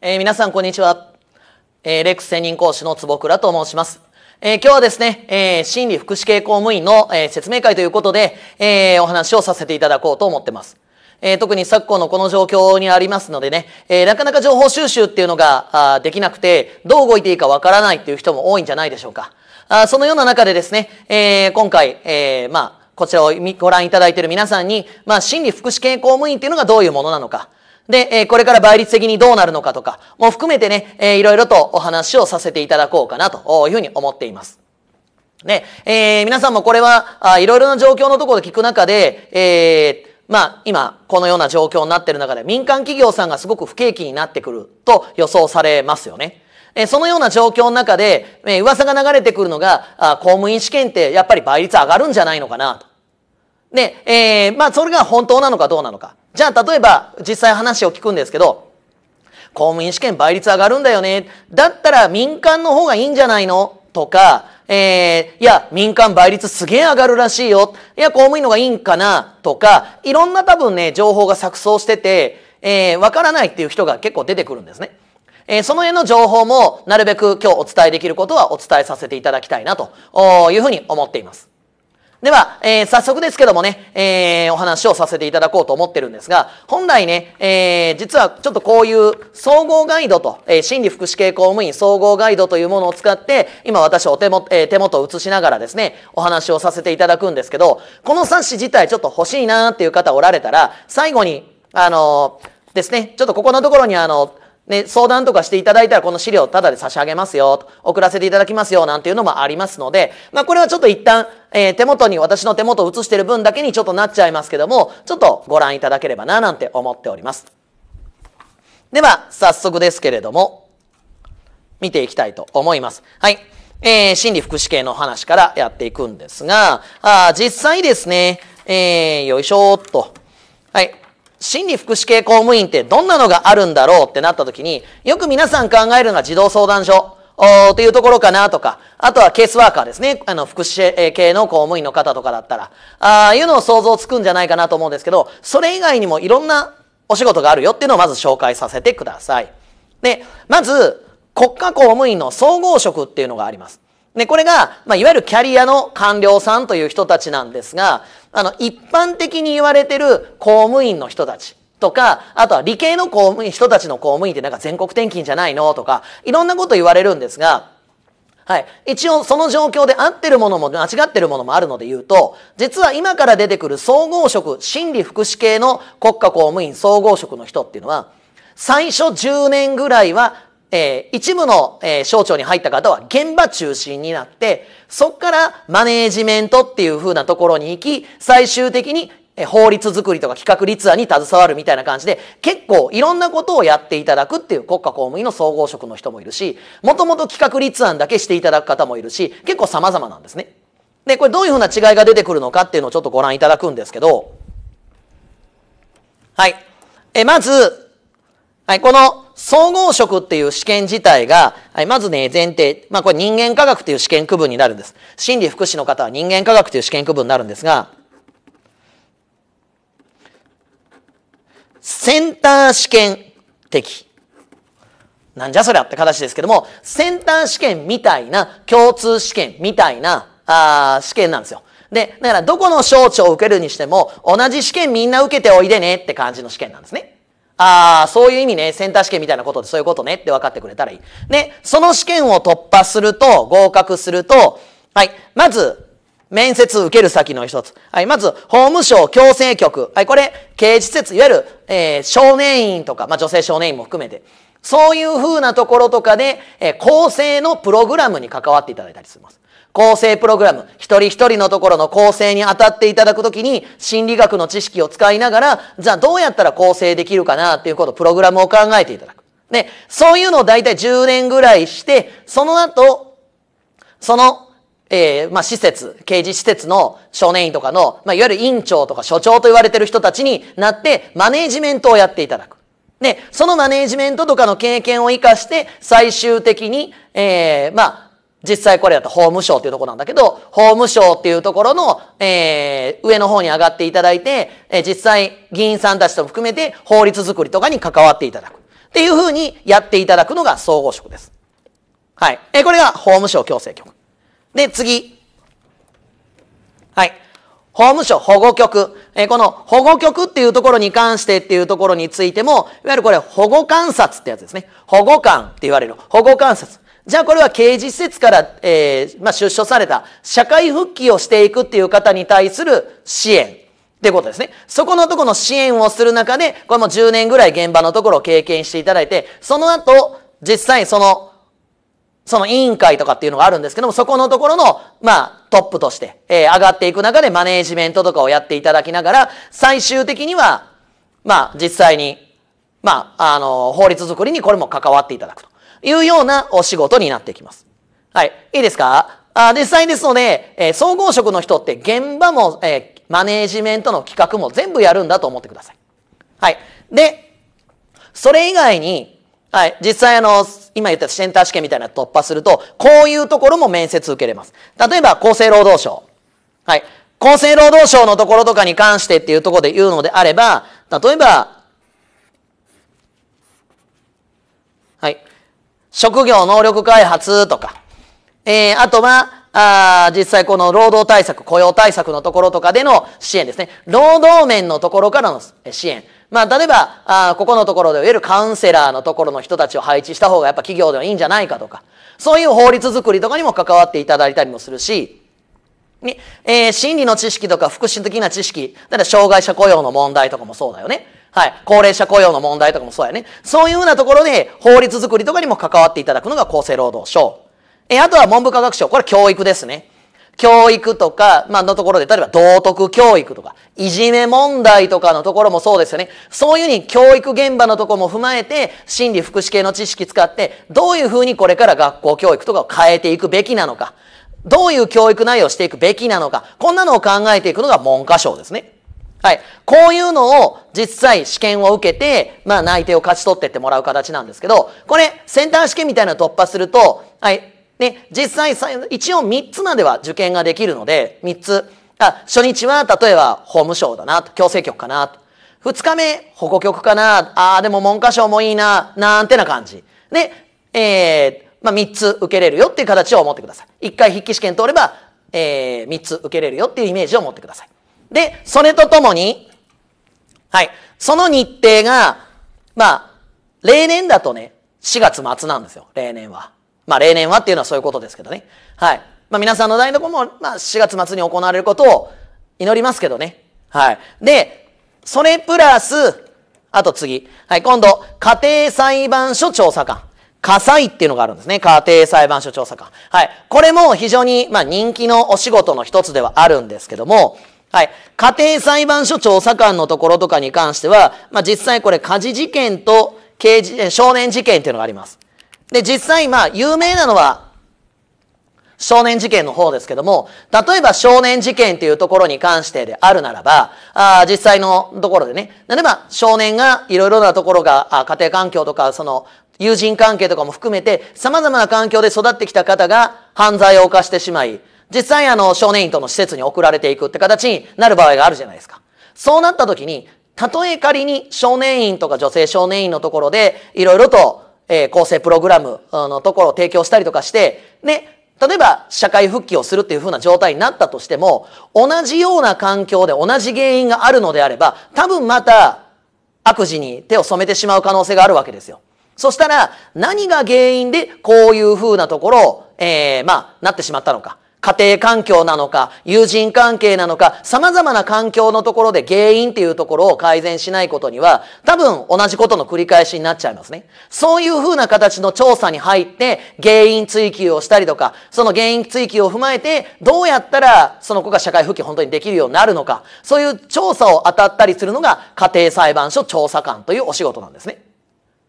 えー、皆さんこんにちは。えー、レックス専任講師の坪倉と申します。えー、今日はですね、えー、心理福祉系公務員の、えー、説明会ということで、えー、お話をさせていただこうと思ってます。えー、特に昨今のこの状況にありますのでね、えー、なかなか情報収集っていうのがあできなくて、どう動いていいかわからないっていう人も多いんじゃないでしょうか。あそのような中でですね、えー、今回、えー、まあ、こちらをご覧いただいている皆さんに、まあ、心理福祉系公務員っていうのがどういうものなのか、で、えこれから倍率的にどうなるのかとか、も含めてね、えいろいろとお話をさせていただこうかなというふうに思っています。ね、えー、皆さんもこれは、いろいろな状況のところで聞く中で、えー、まあ、今、このような状況になっている中で、民間企業さんがすごく不景気になってくると予想されますよね。えそのような状況の中で、え噂が流れてくるのが、あ公務員試験ってやっぱり倍率上がるんじゃないのかなと。で、えー、まあ、それが本当なのかどうなのか。じゃあ例えば実際話を聞くんですけど、公務員試験倍率上がるんだよね。だったら民間の方がいいんじゃないのとか、えー、いや、民間倍率すげえ上がるらしいよ。いや、公務員の方がいいんかなとか、いろんな多分ね、情報が錯綜してて、えー、わからないっていう人が結構出てくるんですね。えー、その辺の情報もなるべく今日お伝えできることはお伝えさせていただきたいなというふうに思っています。では、えー、早速ですけどもね、えー、お話をさせていただこうと思ってるんですが、本来ね、えー、実はちょっとこういう総合ガイドと、えー、心理福祉系公務員総合ガイドというものを使って、今私お手も、えー、手元を映しながらですね、お話をさせていただくんですけど、この冊子自体ちょっと欲しいなーっていう方おられたら、最後に、あのー、ですね、ちょっとここのところにあのー、ね、相談とかしていただいたらこの資料をタダで差し上げますよ、と送らせていただきますよ、なんていうのもありますので、まあこれはちょっと一旦、えー、手元に、私の手元を映してる分だけにちょっとなっちゃいますけども、ちょっとご覧いただければな、なんて思っております。では、早速ですけれども、見ていきたいと思います。はい。えー、心理福祉系の話からやっていくんですが、あ実際ですね、えー、よいしょっと。はい。心理福祉系公務員ってどんなのがあるんだろうってなった時に、よく皆さん考えるのは児童相談所。っていうところかなとか、あとはケースワーカーですね。あの、福祉系の公務員の方とかだったら、ああいうのを想像つくんじゃないかなと思うんですけど、それ以外にもいろんなお仕事があるよっていうのをまず紹介させてください。で、まず、国家公務員の総合職っていうのがあります。で、これが、まあ、いわゆるキャリアの官僚さんという人たちなんですが、あの、一般的に言われてる公務員の人たちとか、あとは理系の公務員、人たちの公務員ってなんか全国転勤じゃないのとか、いろんなこと言われるんですが、はい。一応、その状況で合ってるものも間違ってるものもあるので言うと、実は今から出てくる総合職、心理福祉系の国家公務員総合職の人っていうのは、最初10年ぐらいはえー、一部の、えー、省庁に入った方は現場中心になって、そこからマネージメントっていう風なところに行き、最終的にえ法律作りとか企画立案に携わるみたいな感じで、結構いろんなことをやっていただくっていう国家公務員の総合職の人もいるし、もともと企画立案だけしていただく方もいるし、結構様々なんですね。で、これどういうふうな違いが出てくるのかっていうのをちょっとご覧いただくんですけど、はい。え、まず、はい、この総合職っていう試験自体が、はい、まずね、前提、まあこれ人間科学という試験区分になるんです。心理福祉の方は人間科学という試験区分になるんですが、センター試験的。なんじゃそりゃって形ですけども、センター試験みたいな、共通試験みたいな、あ試験なんですよ。で、だからどこの省庁を受けるにしても、同じ試験みんな受けておいでねって感じの試験なんですね。ああ、そういう意味ね、センター試験みたいなことでそういうことねって分かってくれたらいい。で、その試験を突破すると、合格すると、はい、まず、面接受ける先の一つ。はい、まず、法務省強制局。はい、これ、刑事施設、いわゆる、えー、少年院とか、まあ、女性少年院も含めて、そういう風なところとかで、えー、構成のプログラムに関わっていただいたりします。構成プログラム、一人一人のところの構成に当たっていただくときに、心理学の知識を使いながら、じゃあどうやったら構成できるかなっていうこと、プログラムを考えていただく。で、そういうのを大体10年ぐらいして、その後、そのえー、まあ、施設、刑事施設の少年院とかの、まあ、いわゆる院長とか所長と言われてる人たちになって、マネージメントをやっていただく。で、そのマネージメントとかの経験を活かして、最終的に、えー、まあ、実際これだと法務省っていうとこなんだけど、法務省っていうところの、えー、上の方に上がっていただいて、えー、実際議員さんたちとも含めて法律作りとかに関わっていただく。っていうふうにやっていただくのが総合職です。はい。えー、これが法務省強制局。で、次。はい。法務省保護局。えー、この保護局っていうところに関してっていうところについても、いわゆるこれ保護観察ってやつですね。保護官って言われる。保護観察。じゃあこれは刑事施設から、えーまあ、出所された社会復帰をしていくっていう方に対する支援ってことですね。そこのとこの支援をする中で、これも10年ぐらい現場のところを経験していただいて、その後、実際その、その委員会とかっていうのがあるんですけども、そこのところの、まあ、トップとして、えー、上がっていく中でマネージメントとかをやっていただきながら、最終的には、まあ、実際に、まあ、あの、法律づくりにこれも関わっていただくと。いうようなお仕事になってきます。はい。いいですかあ実際ですので、えー、総合職の人って現場も、えー、マネージメントの企画も全部やるんだと思ってください。はい。で、それ以外に、はい、実際あの、今言ったセンター試験みたいな突破すると、こういうところも面接受けれます。例えば、厚生労働省。はい。厚生労働省のところとかに関してっていうところで言うのであれば、例えば、職業能力開発とか、えー、あとは、あ実際この労働対策、雇用対策のところとかでの支援ですね。労働面のところからの支援。まあ、例えば、あここのところでいわゆるカウンセラーのところの人たちを配置した方がやっぱ企業ではいいんじゃないかとか、そういう法律づくりとかにも関わっていただいたりもするし、ねえー、心理の知識とか福祉的な知識、だから障害者雇用の問題とかもそうだよね。はい。高齢者雇用の問題とかもそうやね。そういうようなところで法律作りとかにも関わっていただくのが厚生労働省。え、あとは文部科学省。これ教育ですね。教育とか、まあ、のところで、例えば道徳教育とか、いじめ問題とかのところもそうですよね。そういうふうに教育現場のところも踏まえて、心理福祉系の知識使って、どういうふうにこれから学校教育とかを変えていくべきなのか、どういう教育内容をしていくべきなのか、こんなのを考えていくのが文科省ですね。はい。こういうのを実際試験を受けて、まあ内定を勝ち取ってってもらう形なんですけど、これセンター試験みたいなの突破すると、はい。ね、実際、一応3つまでは受験ができるので、3つ。あ、初日は例えば法務省だなと、行局かなと。2日目、保護局かな、ああ、でも文科省もいいな、なんてな感じ。で、えー、まあ3つ受けれるよっていう形を思ってください。1回筆記試験通れば、えー、3つ受けれるよっていうイメージを持ってください。で、それとともに、はい、その日程が、まあ、例年だとね、4月末なんですよ、例年は。まあ、例年はっていうのはそういうことですけどね。はい。まあ、皆さんの台所も、まあ、4月末に行われることを祈りますけどね。はい。で、それプラス、あと次。はい、今度、家庭裁判所調査官。火災っていうのがあるんですね。家庭裁判所調査官。はい。これも非常に、まあ、人気のお仕事の一つではあるんですけども、はい。家庭裁判所調査官のところとかに関しては、まあ実際これ家事事件と刑事、少年事件っていうのがあります。で、実際まあ有名なのは少年事件の方ですけども、例えば少年事件っていうところに関してであるならば、あ実際のところでね、例えば少年がいろいろなところが、あ家庭環境とか、その友人関係とかも含めて、様々な環境で育ってきた方が犯罪を犯してしまい、実際あの少年院との施設に送られていくって形になる場合があるじゃないですか。そうなった時に、たとえ仮に少年院とか女性少年院のところで、いろいろと、えー、構成プログラムのところを提供したりとかして、ね、例えば社会復帰をするっていうふうな状態になったとしても、同じような環境で同じ原因があるのであれば、多分また悪事に手を染めてしまう可能性があるわけですよ。そしたら、何が原因でこういうふうなところを、えー、まあ、なってしまったのか。家庭環境なのか、友人関係なのか、様々な環境のところで原因っていうところを改善しないことには、多分同じことの繰り返しになっちゃいますね。そういう風な形の調査に入って、原因追求をしたりとか、その原因追求を踏まえて、どうやったらその子が社会復帰本当にできるようになるのか、そういう調査を当たったりするのが、家庭裁判所調査官というお仕事なんですね。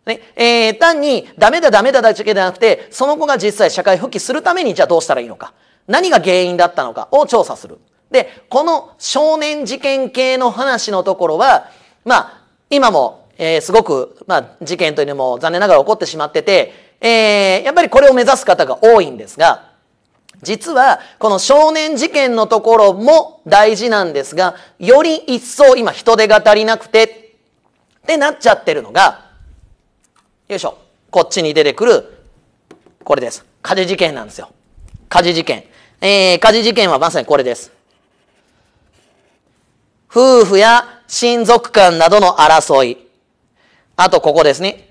ね、えー、単に、ダメだダメだだけじゃなくて、その子が実際社会復帰するために、じゃあどうしたらいいのか。何が原因だったのかを調査する。で、この少年事件系の話のところは、まあ、今も、えー、すごく、まあ、事件というのも残念ながら起こってしまってて、えー、やっぱりこれを目指す方が多いんですが、実は、この少年事件のところも大事なんですが、より一層今人手が足りなくて、ってなっちゃってるのが、よいしょ、こっちに出てくる、これです。火事事件なんですよ。火事事件。えー、火事事件はまさにこれです。夫婦や親族間などの争い。あと、ここですね。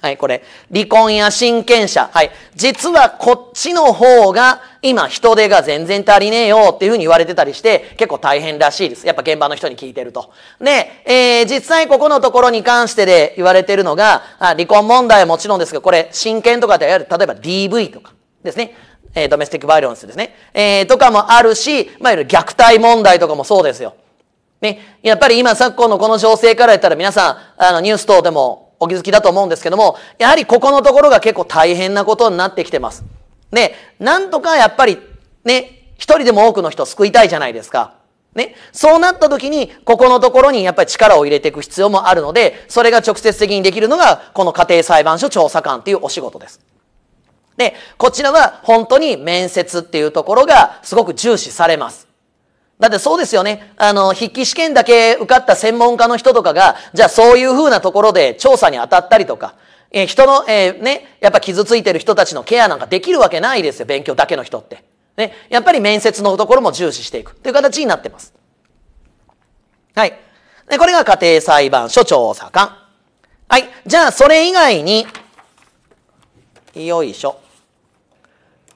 はい、これ。離婚や親権者。はい。実はこっちの方が今人手が全然足りねえよっていうふうに言われてたりして結構大変らしいです。やっぱ現場の人に聞いてると。で、えー、実際ここのところに関してで言われてるのが、あ離婚問題はもちろんですけど、これ親権とかである、例えば DV とかですね。えー、ドメスティックバイオンスですね。えー、とかもあるし、まあ、いわゆる虐待問題とかもそうですよ。ね。やっぱり今昨今のこの情勢からやったら皆さん、あの、ニュース等でもお気づきだと思うんですけども、やはりここのところが結構大変なことになってきてます。で、なんとかやっぱり、ね、一人でも多くの人を救いたいじゃないですか。ね。そうなった時に、ここのところにやっぱり力を入れていく必要もあるので、それが直接的にできるのが、この家庭裁判所調査官っていうお仕事です。で、こちらは本当に面接っていうところがすごく重視されます。だってそうですよね。あの、筆記試験だけ受かった専門家の人とかが、じゃあそういう風なところで調査に当たったりとか、え人の、えー、ね、やっぱ傷ついてる人たちのケアなんかできるわけないですよ、勉強だけの人って。ね、やっぱり面接のところも重視していくという形になってます。はい。で、これが家庭裁判所調査官。はい。じゃあ、それ以外に、よいしょ。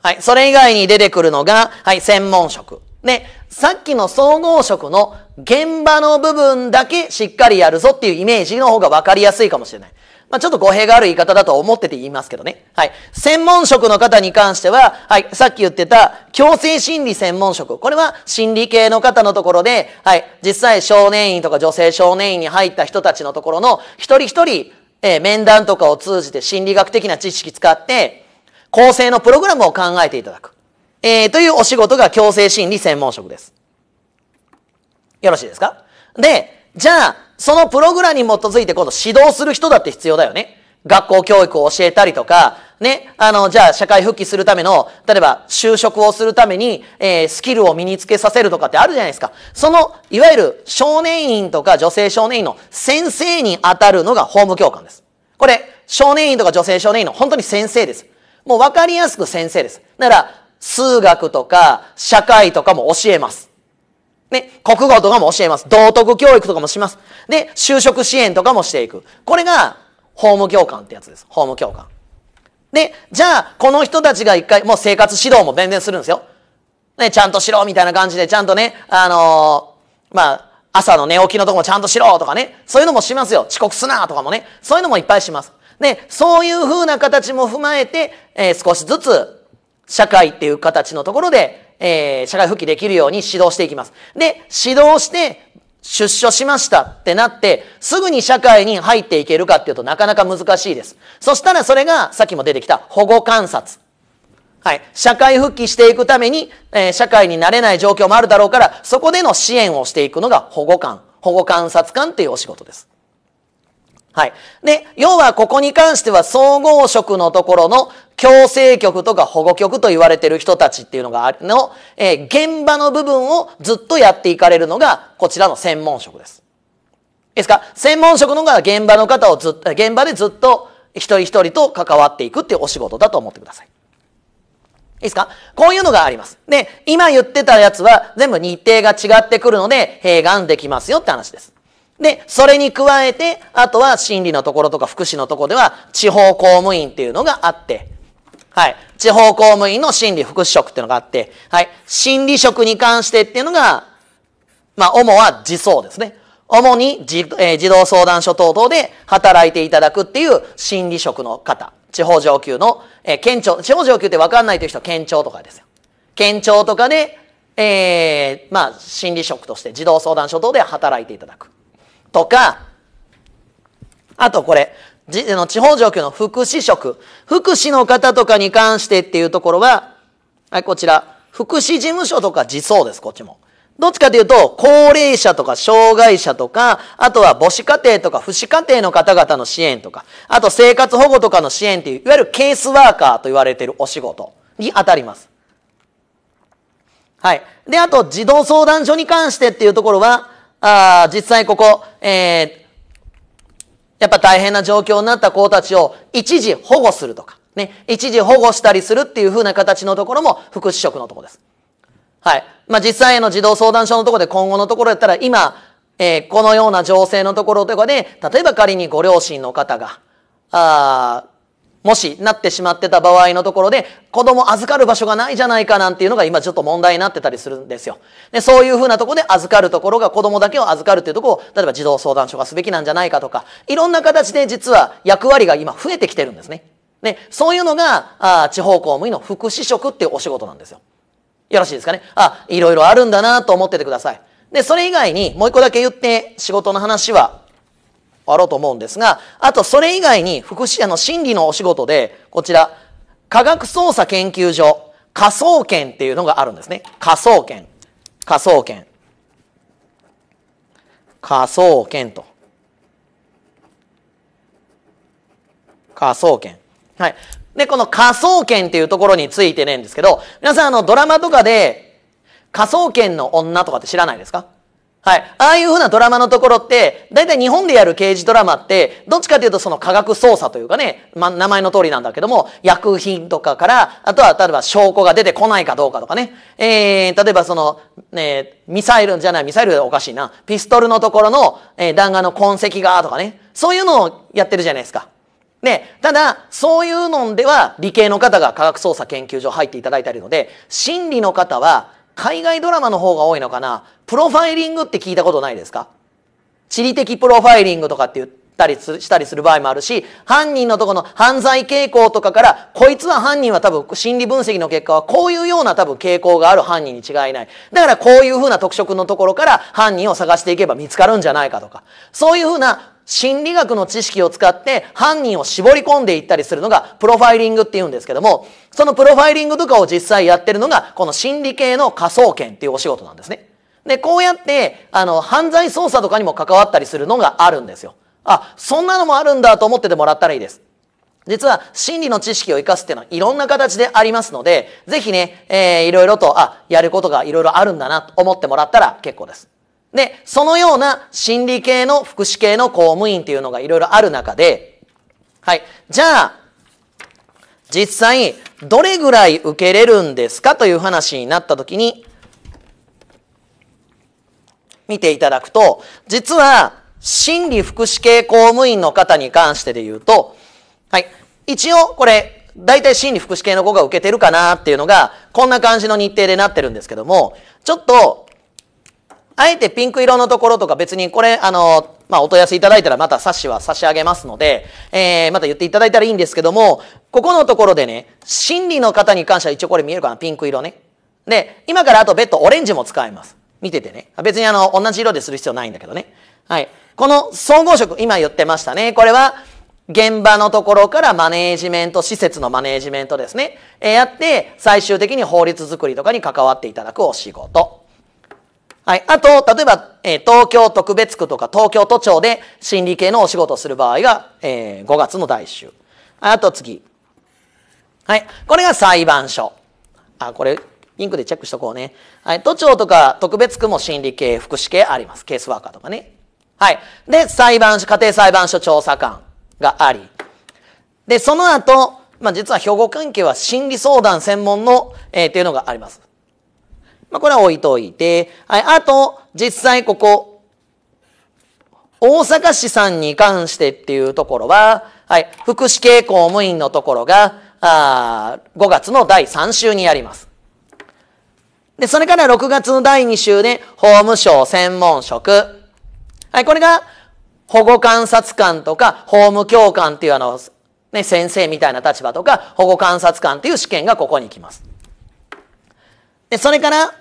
はい。それ以外に出てくるのが、はい、専門職。ね、さっきの総合職の現場の部分だけしっかりやるぞっていうイメージの方が分かりやすいかもしれない。まあ、ちょっと語弊がある言い方だと思ってて言いますけどね。はい。専門職の方に関しては、はい、さっき言ってた、強制心理専門職。これは心理系の方のところで、はい、実際少年院とか女性少年院に入った人たちのところの、一人一人、えー、面談とかを通じて心理学的な知識使って、構成のプログラムを考えていただく、えー、というお仕事が強制心理専門職です。よろしいですかで、じゃあ、そのプログラムに基づいて今度指導する人だって必要だよね。学校教育を教えたりとか、ね、あの、じゃあ社会復帰するための、例えば就職をするために、えー、スキルを身につけさせるとかってあるじゃないですか。その、いわゆる少年院とか女性少年院の先生に当たるのが法務教官です。これ、少年院とか女性少年院の本当に先生です。もうわかりやすく先生です。なら、数学とか、社会とかも教えます。ね、国語とかも教えます。道徳教育とかもします。で、就職支援とかもしていく。これが、法務教官ってやつです。法務教官。で、じゃあ、この人たちが一回、もう生活指導も全然するんですよ。ね、ちゃんとしろみたいな感じで、ちゃんとね、あのー、まあ、朝の寝起きのとこもちゃんとしろとかね、そういうのもしますよ。遅刻すなとかもね、そういうのもいっぱいします。で、そういう風な形も踏まえて、えー、少しずつ社会っていう形のところで、えー、社会復帰できるように指導していきます。で、指導して出所しましたってなって、すぐに社会に入っていけるかっていうとなかなか難しいです。そしたらそれがさっきも出てきた保護観察。はい。社会復帰していくために、えー、社会になれない状況もあるだろうから、そこでの支援をしていくのが保護官、保護観察官っていうお仕事です。はい。で、要はここに関しては総合職のところの強制局とか保護局と言われてる人たちっていうのが、の、えー、現場の部分をずっとやっていかれるのが、こちらの専門職です。いいですか専門職の方が現場の方をずっと、現場でずっと一人一人と関わっていくっていうお仕事だと思ってください。いいですかこういうのがあります。で、今言ってたやつは全部日程が違ってくるので、併願できますよって話です。で、それに加えて、あとは心理のところとか福祉のところでは、地方公務員っていうのがあって、はい。地方公務員の心理福祉職っていうのがあって、はい。心理職に関してっていうのが、まあ、主は自走ですね。主に児、え児童相談所等々で働いていただくっていう心理職の方。地方上級の、えー、県庁、地方上級って分かんないという人は県庁とかですよ。県庁とかで、えー、まあ、心理職として児童相談所等で働いていただく。とか、あとこれ、じの地方状況の福祉職、福祉の方とかに関してっていうところは、はい、こちら、福祉事務所とか自走です、こっちも。どっちかというと、高齢者とか障害者とか、あとは母子家庭とか不死家庭の方々の支援とか、あと生活保護とかの支援っていう、いわゆるケースワーカーと言われているお仕事に当たります。はい。で、あと、児童相談所に関してっていうところは、あ実際ここ、えー、やっぱ大変な状況になった子たちを一時保護するとか、ね、一時保護したりするっていう風な形のところも副主職のところです。はい。まあ、実際の児童相談所のところで今後のところやったら今、えー、このような情勢のところとかで、例えば仮にご両親の方が、あもしなってしまってた場合のところで、子供預かる場所がないじゃないかなんていうのが今ちょっと問題になってたりするんですよ。でそういうふうなところで預かるところが子供だけを預かるっていうところを、例えば児童相談所がすべきなんじゃないかとか、いろんな形で実は役割が今増えてきてるんですね。で、そういうのが、あ地方公務員の福祉職っていうお仕事なんですよ。よろしいですかね。あ、いろいろあるんだなと思っててください。で、それ以外にもう一個だけ言って仕事の話はあろうと思うんですが、あとそれ以外に福祉者の心理のお仕事で、こちら、科学捜査研究所、科捜研っていうのがあるんですね。科捜研。科捜研。科捜研と。科捜研。はい。で、この科捜研っていうところについてねんですけど、皆さんあのドラマとかで、科捜研の女とかって知らないですかはい。ああいうふうなドラマのところって、大体日本でやる刑事ドラマって、どっちかというとその科学捜査というかね、ま、名前の通りなんだけども、薬品とかから、あとは例えば証拠が出てこないかどうかとかね、えー、例えばその、えミサイルじゃない、ミサイルおかしいな、ピストルのところの、えー、弾丸の痕跡がとかね、そういうのをやってるじゃないですか。で、ただ、そういうのでは理系の方が科学捜査研究所入っていただいてりるので、心理の方は海外ドラマの方が多いのかなプロファイリングって聞いたことないですか地理的プロファイリングとかって言ったりしたりする場合もあるし、犯人のとこの犯罪傾向とかから、こいつは犯人は多分心理分析の結果はこういうような多分傾向がある犯人に違いない。だからこういうふうな特色のところから犯人を探していけば見つかるんじゃないかとか、そういうふうな心理学の知識を使って犯人を絞り込んでいったりするのがプロファイリングって言うんですけども、そのプロファイリングとかを実際やってるのが、この心理系の科捜研っていうお仕事なんですね。で、こうやって、あの、犯罪捜査とかにも関わったりするのがあるんですよ。あ、そんなのもあるんだと思っててもらったらいいです。実は心理の知識を活かすっていうのはいろんな形でありますので、ぜひね、えー、いろいろと、あ、やることがいろいろあるんだなと思ってもらったら結構です。で、そのような心理系の福祉系の公務員っていうのがいろいろある中で、はい。じゃあ、実際、どれぐらい受けれるんですかという話になったときに、見ていただくと、実は、心理福祉系公務員の方に関してで言うと、はい。一応、これ、大体心理福祉系の子が受けてるかなっていうのが、こんな感じの日程でなってるんですけども、ちょっとあえてピンク色のところとか別にこれ、あの、まあ、お問い合わせいただいたらまた冊子は差し上げますので、えー、また言っていただいたらいいんですけども、ここのところでね、心理の方に関しては一応これ見えるかなピンク色ね。で、今からあと別途オレンジも使えます。見ててね。別にあの、同じ色でする必要ないんだけどね。はい。この総合職、今言ってましたね。これは、現場のところからマネージメント、施設のマネージメントですね。えー、やって、最終的に法律づくりとかに関わっていただくお仕事。はい。あと、例えば、えー、東京特別区とか東京都庁で心理系のお仕事をする場合が、えー、5月の第1週。あと次。はい。これが裁判所。あ、これ、インクでチェックしとこうね。はい。都庁とか特別区も心理系、福祉系あります。ケースワーカーとかね。はい。で、裁判所、家庭裁判所調査官があり。で、その後、まあ、実は兵庫関係は心理相談専門の、えー、っていうのがあります。まあ、これは置いといて、はい、あと、実際ここ、大阪市さんに関してっていうところは、はい、福祉系公務員のところが、あ5月の第3週にやります。で、それから6月の第2週で、法務省専門職。はい、これが、保護観察官とか、法務教官っていうあの、ね、先生みたいな立場とか、保護観察官っていう試験がここに来ます。で、それから、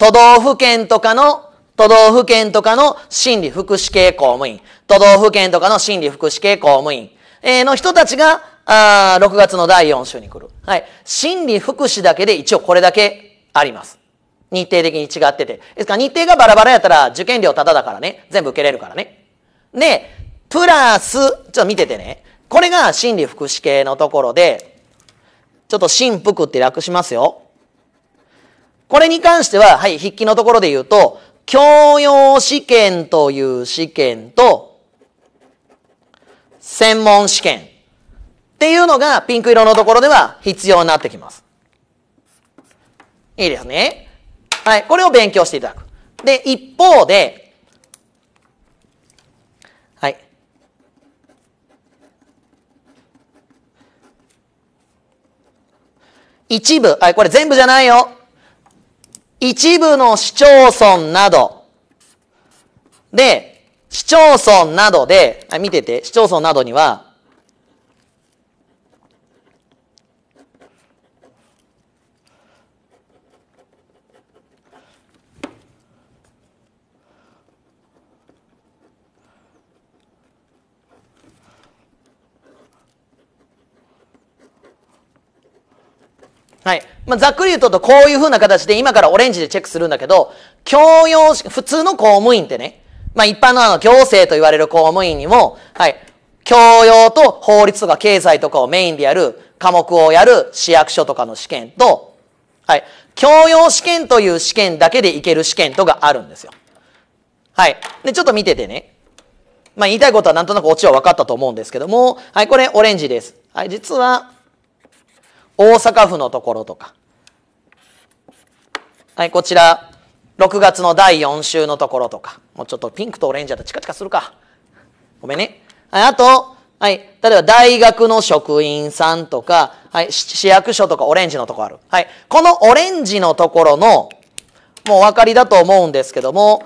都道府県とかの、都道府県とかの心理福祉系公務員、都道府県とかの心理福祉系公務員、えー、の人たちが、あ6月の第4週に来る。はい。心理福祉だけで一応これだけあります。日程的に違ってて。ですから日程がバラバラやったら受験料タダだからね。全部受けれるからね。で、プラス、ちょっと見ててね。これが心理福祉系のところで、ちょっと心服って略しますよ。これに関しては、はい、筆記のところで言うと、教養試験という試験と、専門試験っていうのがピンク色のところでは必要になってきます。いいですね。はい、これを勉強していただく。で、一方で、はい。一部、はい、これ全部じゃないよ。一部の市町村などで、市町村などで、あ見てて、市町村などには、はい。まあ、ざっくり言うとこういう風な形で今からオレンジでチェックするんだけど、教養、普通の公務員ってね、まあ、一般のあの行政と言われる公務員にも、はい、教養と法律とか経済とかをメインでやる科目をやる市役所とかの試験と、はい、教養試験という試験だけでいける試験とがあるんですよ。はい。で、ちょっと見ててね。まあ、言いたいことはなんとなくオチは分かったと思うんですけども、はい、これオレンジです。はい、実は、大阪府のところとか、はい、こちら、6月の第4週のところとか、もうちょっとピンクとオレンジだとチカチカするか。ごめんね。はい、あと、はい、例えば大学の職員さんとか、はい、市役所とかオレンジのとこある。はい、このオレンジのところの、もうお分かりだと思うんですけども、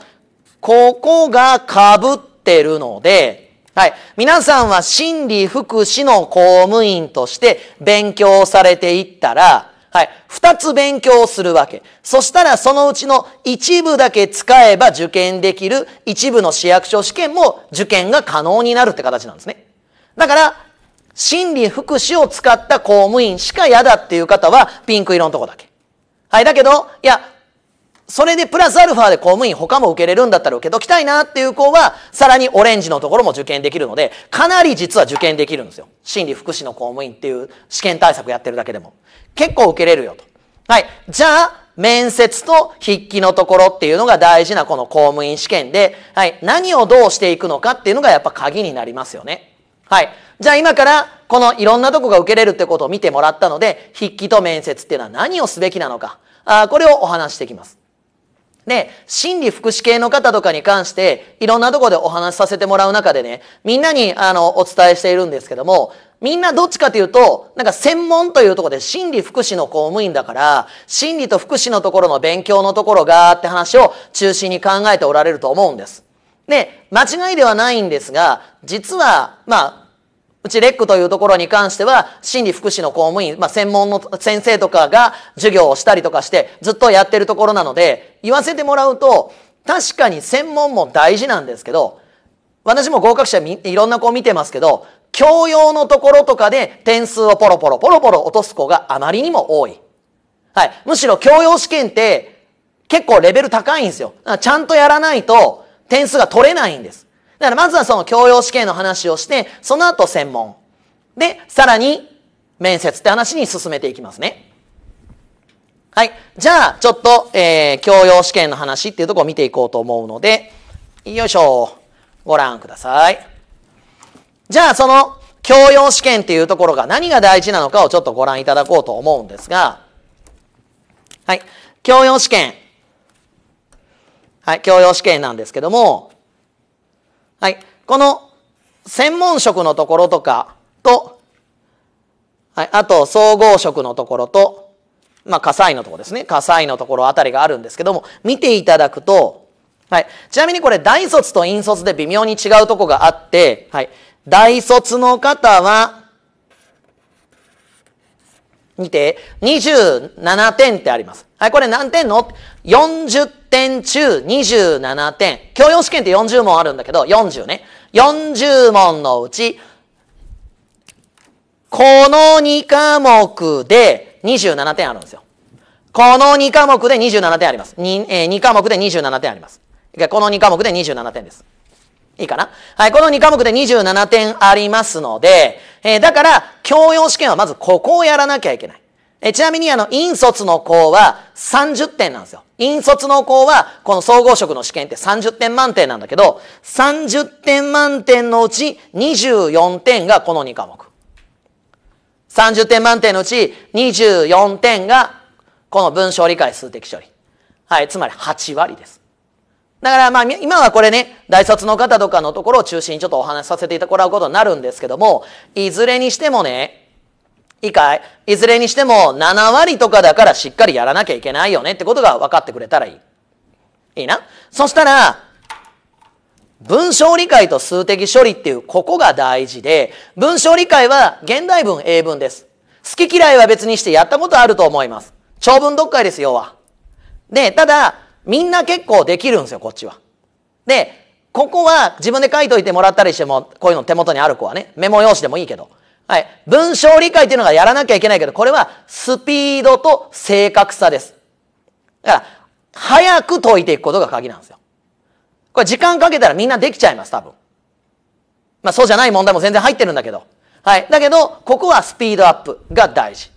ここが被ってるので、はい。皆さんは心理福祉の公務員として勉強されていったら、はい。二つ勉強するわけ。そしたらそのうちの一部だけ使えば受験できる一部の市役所試験も受験が可能になるって形なんですね。だから、心理福祉を使った公務員しか嫌だっていう方はピンク色のとこだけ。はい。だけど、いや、それでプラスアルファで公務員他も受けれるんだったら受けときたいなっていう子は、さらにオレンジのところも受験できるので、かなり実は受験できるんですよ。心理福祉の公務員っていう試験対策やってるだけでも。結構受けれるよと。はい。じゃあ、面接と筆記のところっていうのが大事なこの公務員試験で、はい。何をどうしていくのかっていうのがやっぱ鍵になりますよね。はい。じゃあ今からこのいろんなとこが受けれるってことを見てもらったので、筆記と面接っていうのは何をすべきなのか、あこれをお話していきます。で、心理福祉系の方とかに関して、いろんなとこでお話しさせてもらう中でね、みんなに、あの、お伝えしているんですけども、みんなどっちかというと、なんか専門というところで心理福祉の公務員だから、心理と福祉のところの勉強のところがって話を中心に考えておられると思うんです。で、間違いではないんですが、実は、まあ、うちレックというところに関しては、心理福祉の公務員、まあ、専門の先生とかが授業をしたりとかして、ずっとやってるところなので、言わせてもらうと、確かに専門も大事なんですけど、私も合格者いろんな子を見てますけど、教養のところとかで点数をポロポロポロポロ落とす子があまりにも多い。はい。むしろ教養試験って結構レベル高いんですよ。ちゃんとやらないと点数が取れないんです。だからまずはその教養試験の話をして、その後専門。で、さらに面接って話に進めていきますね。はい。じゃあ、ちょっと、えー、教養試験の話っていうとこを見ていこうと思うので、よいしょ。ご覧ください。じゃあ、その、教養試験っていうところが何が大事なのかをちょっとご覧いただこうと思うんですが、はい。教養試験。はい。教養試験なんですけども、はい。この専門職のところとかと、はい、あと総合職のところと、まあ、火災のところですね。火災のところあたりがあるんですけども、見ていただくと、はい。ちなみにこれ、大卒と引卒で微妙に違うとこがあって、はい。大卒の方は、見て、27点ってあります。はい、これ何点の ?40 点中27点。教養試験って40問あるんだけど、40ね。40問のうち、この2科目で27点あるんですよ。この2科目で27点あります。2, えー、2科目で27点あります。この2科目で27点です。いいかなはい、この2科目で27点ありますので、えー、だから、教養試験はまずここをやらなきゃいけない。えちなみにあの、引卒の項は30点なんですよ。引卒の項は、この総合職の試験って30点満点なんだけど、30点満点のうち24点がこの2科目。30点満点のうち24点が、この文章理解数的処理。はい、つまり8割です。だからまあ今はこれね、大卒の方とかのところを中心にちょっとお話しさせていただくことになるんですけども、いずれにしてもね、いいかいいずれにしても7割とかだからしっかりやらなきゃいけないよねってことが分かってくれたらいい。いいなそしたら、文章理解と数的処理っていうここが大事で、文章理解は現代文、英文です。好き嫌いは別にしてやったことあると思います。長文読解です、要は。で、ただ、みんな結構できるんですよ、こっちは。で、ここは自分で書いといてもらったりしても、こういうの手元にある子はね、メモ用紙でもいいけど。はい。文章理解っていうのがやらなきゃいけないけど、これはスピードと正確さです。だから、早く解いていくことが鍵なんですよ。これ時間かけたらみんなできちゃいます、多分。まあそうじゃない問題も全然入ってるんだけど。はい。だけど、ここはスピードアップが大事。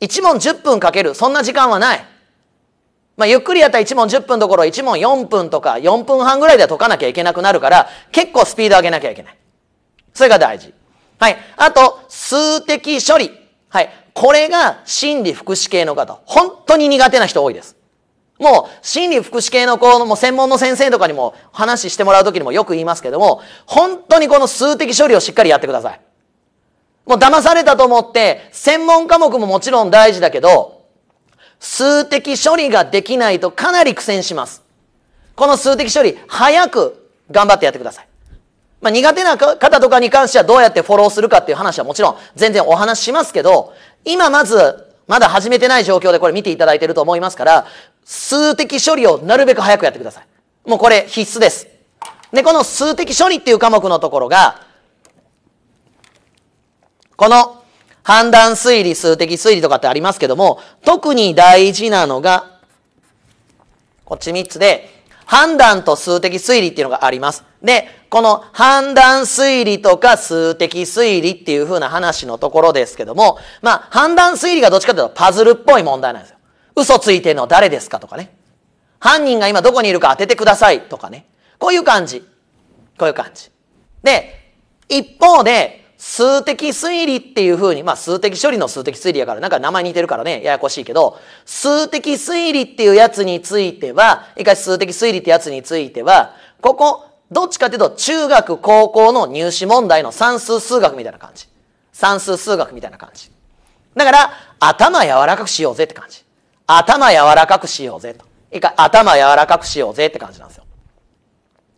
1問10分かける、そんな時間はない。まあ、ゆっくりやったら1問10分どころ1問4分とか4分半ぐらいで解かなきゃいけなくなるから、結構スピード上げなきゃいけない。それが大事。はい。あと、数的処理。はい。これが心理福祉系の方。本当に苦手な人多いです。もう、心理福祉系の子のも専門の先生とかにも話してもらうときにもよく言いますけども、本当にこの数的処理をしっかりやってください。もう騙されたと思って、専門科目ももちろん大事だけど、数的処理ができないとかなり苦戦します。この数的処理、早く頑張ってやってください。まあ、苦手な方とかに関してはどうやってフォローするかっていう話はもちろん全然お話ししますけど、今まず、まだ始めてない状況でこれ見ていただいてると思いますから、数的処理をなるべく早くやってください。もうこれ必須です。で、この数的処理っていう科目のところが、この判断推理、数的推理とかってありますけども、特に大事なのが、こっち3つで、判断と数的推理っていうのがあります。で、この判断推理とか数的推理っていう風な話のところですけども、まあ、判断推理がどっちかというとパズルっぽい問題なんですよ。嘘ついてるの誰ですかとかね。犯人が今どこにいるか当ててくださいとかね。こういう感じ。こういう感じ。で、一方で、数的推理っていう風に、まあ数的処理の数的推理やから、なんか名前似てるからね、ややこしいけど、数的推理っていうやつについては、一回数的推理ってやつについては、ここ、どっちかっていうと、中学、高校の入試問題の算数数学みたいな感じ。算数数学みたいな感じ。だから、頭柔らかくしようぜって感じ。頭柔らかくしようぜと。いいか、頭柔らかくしようぜって感じなんですよ。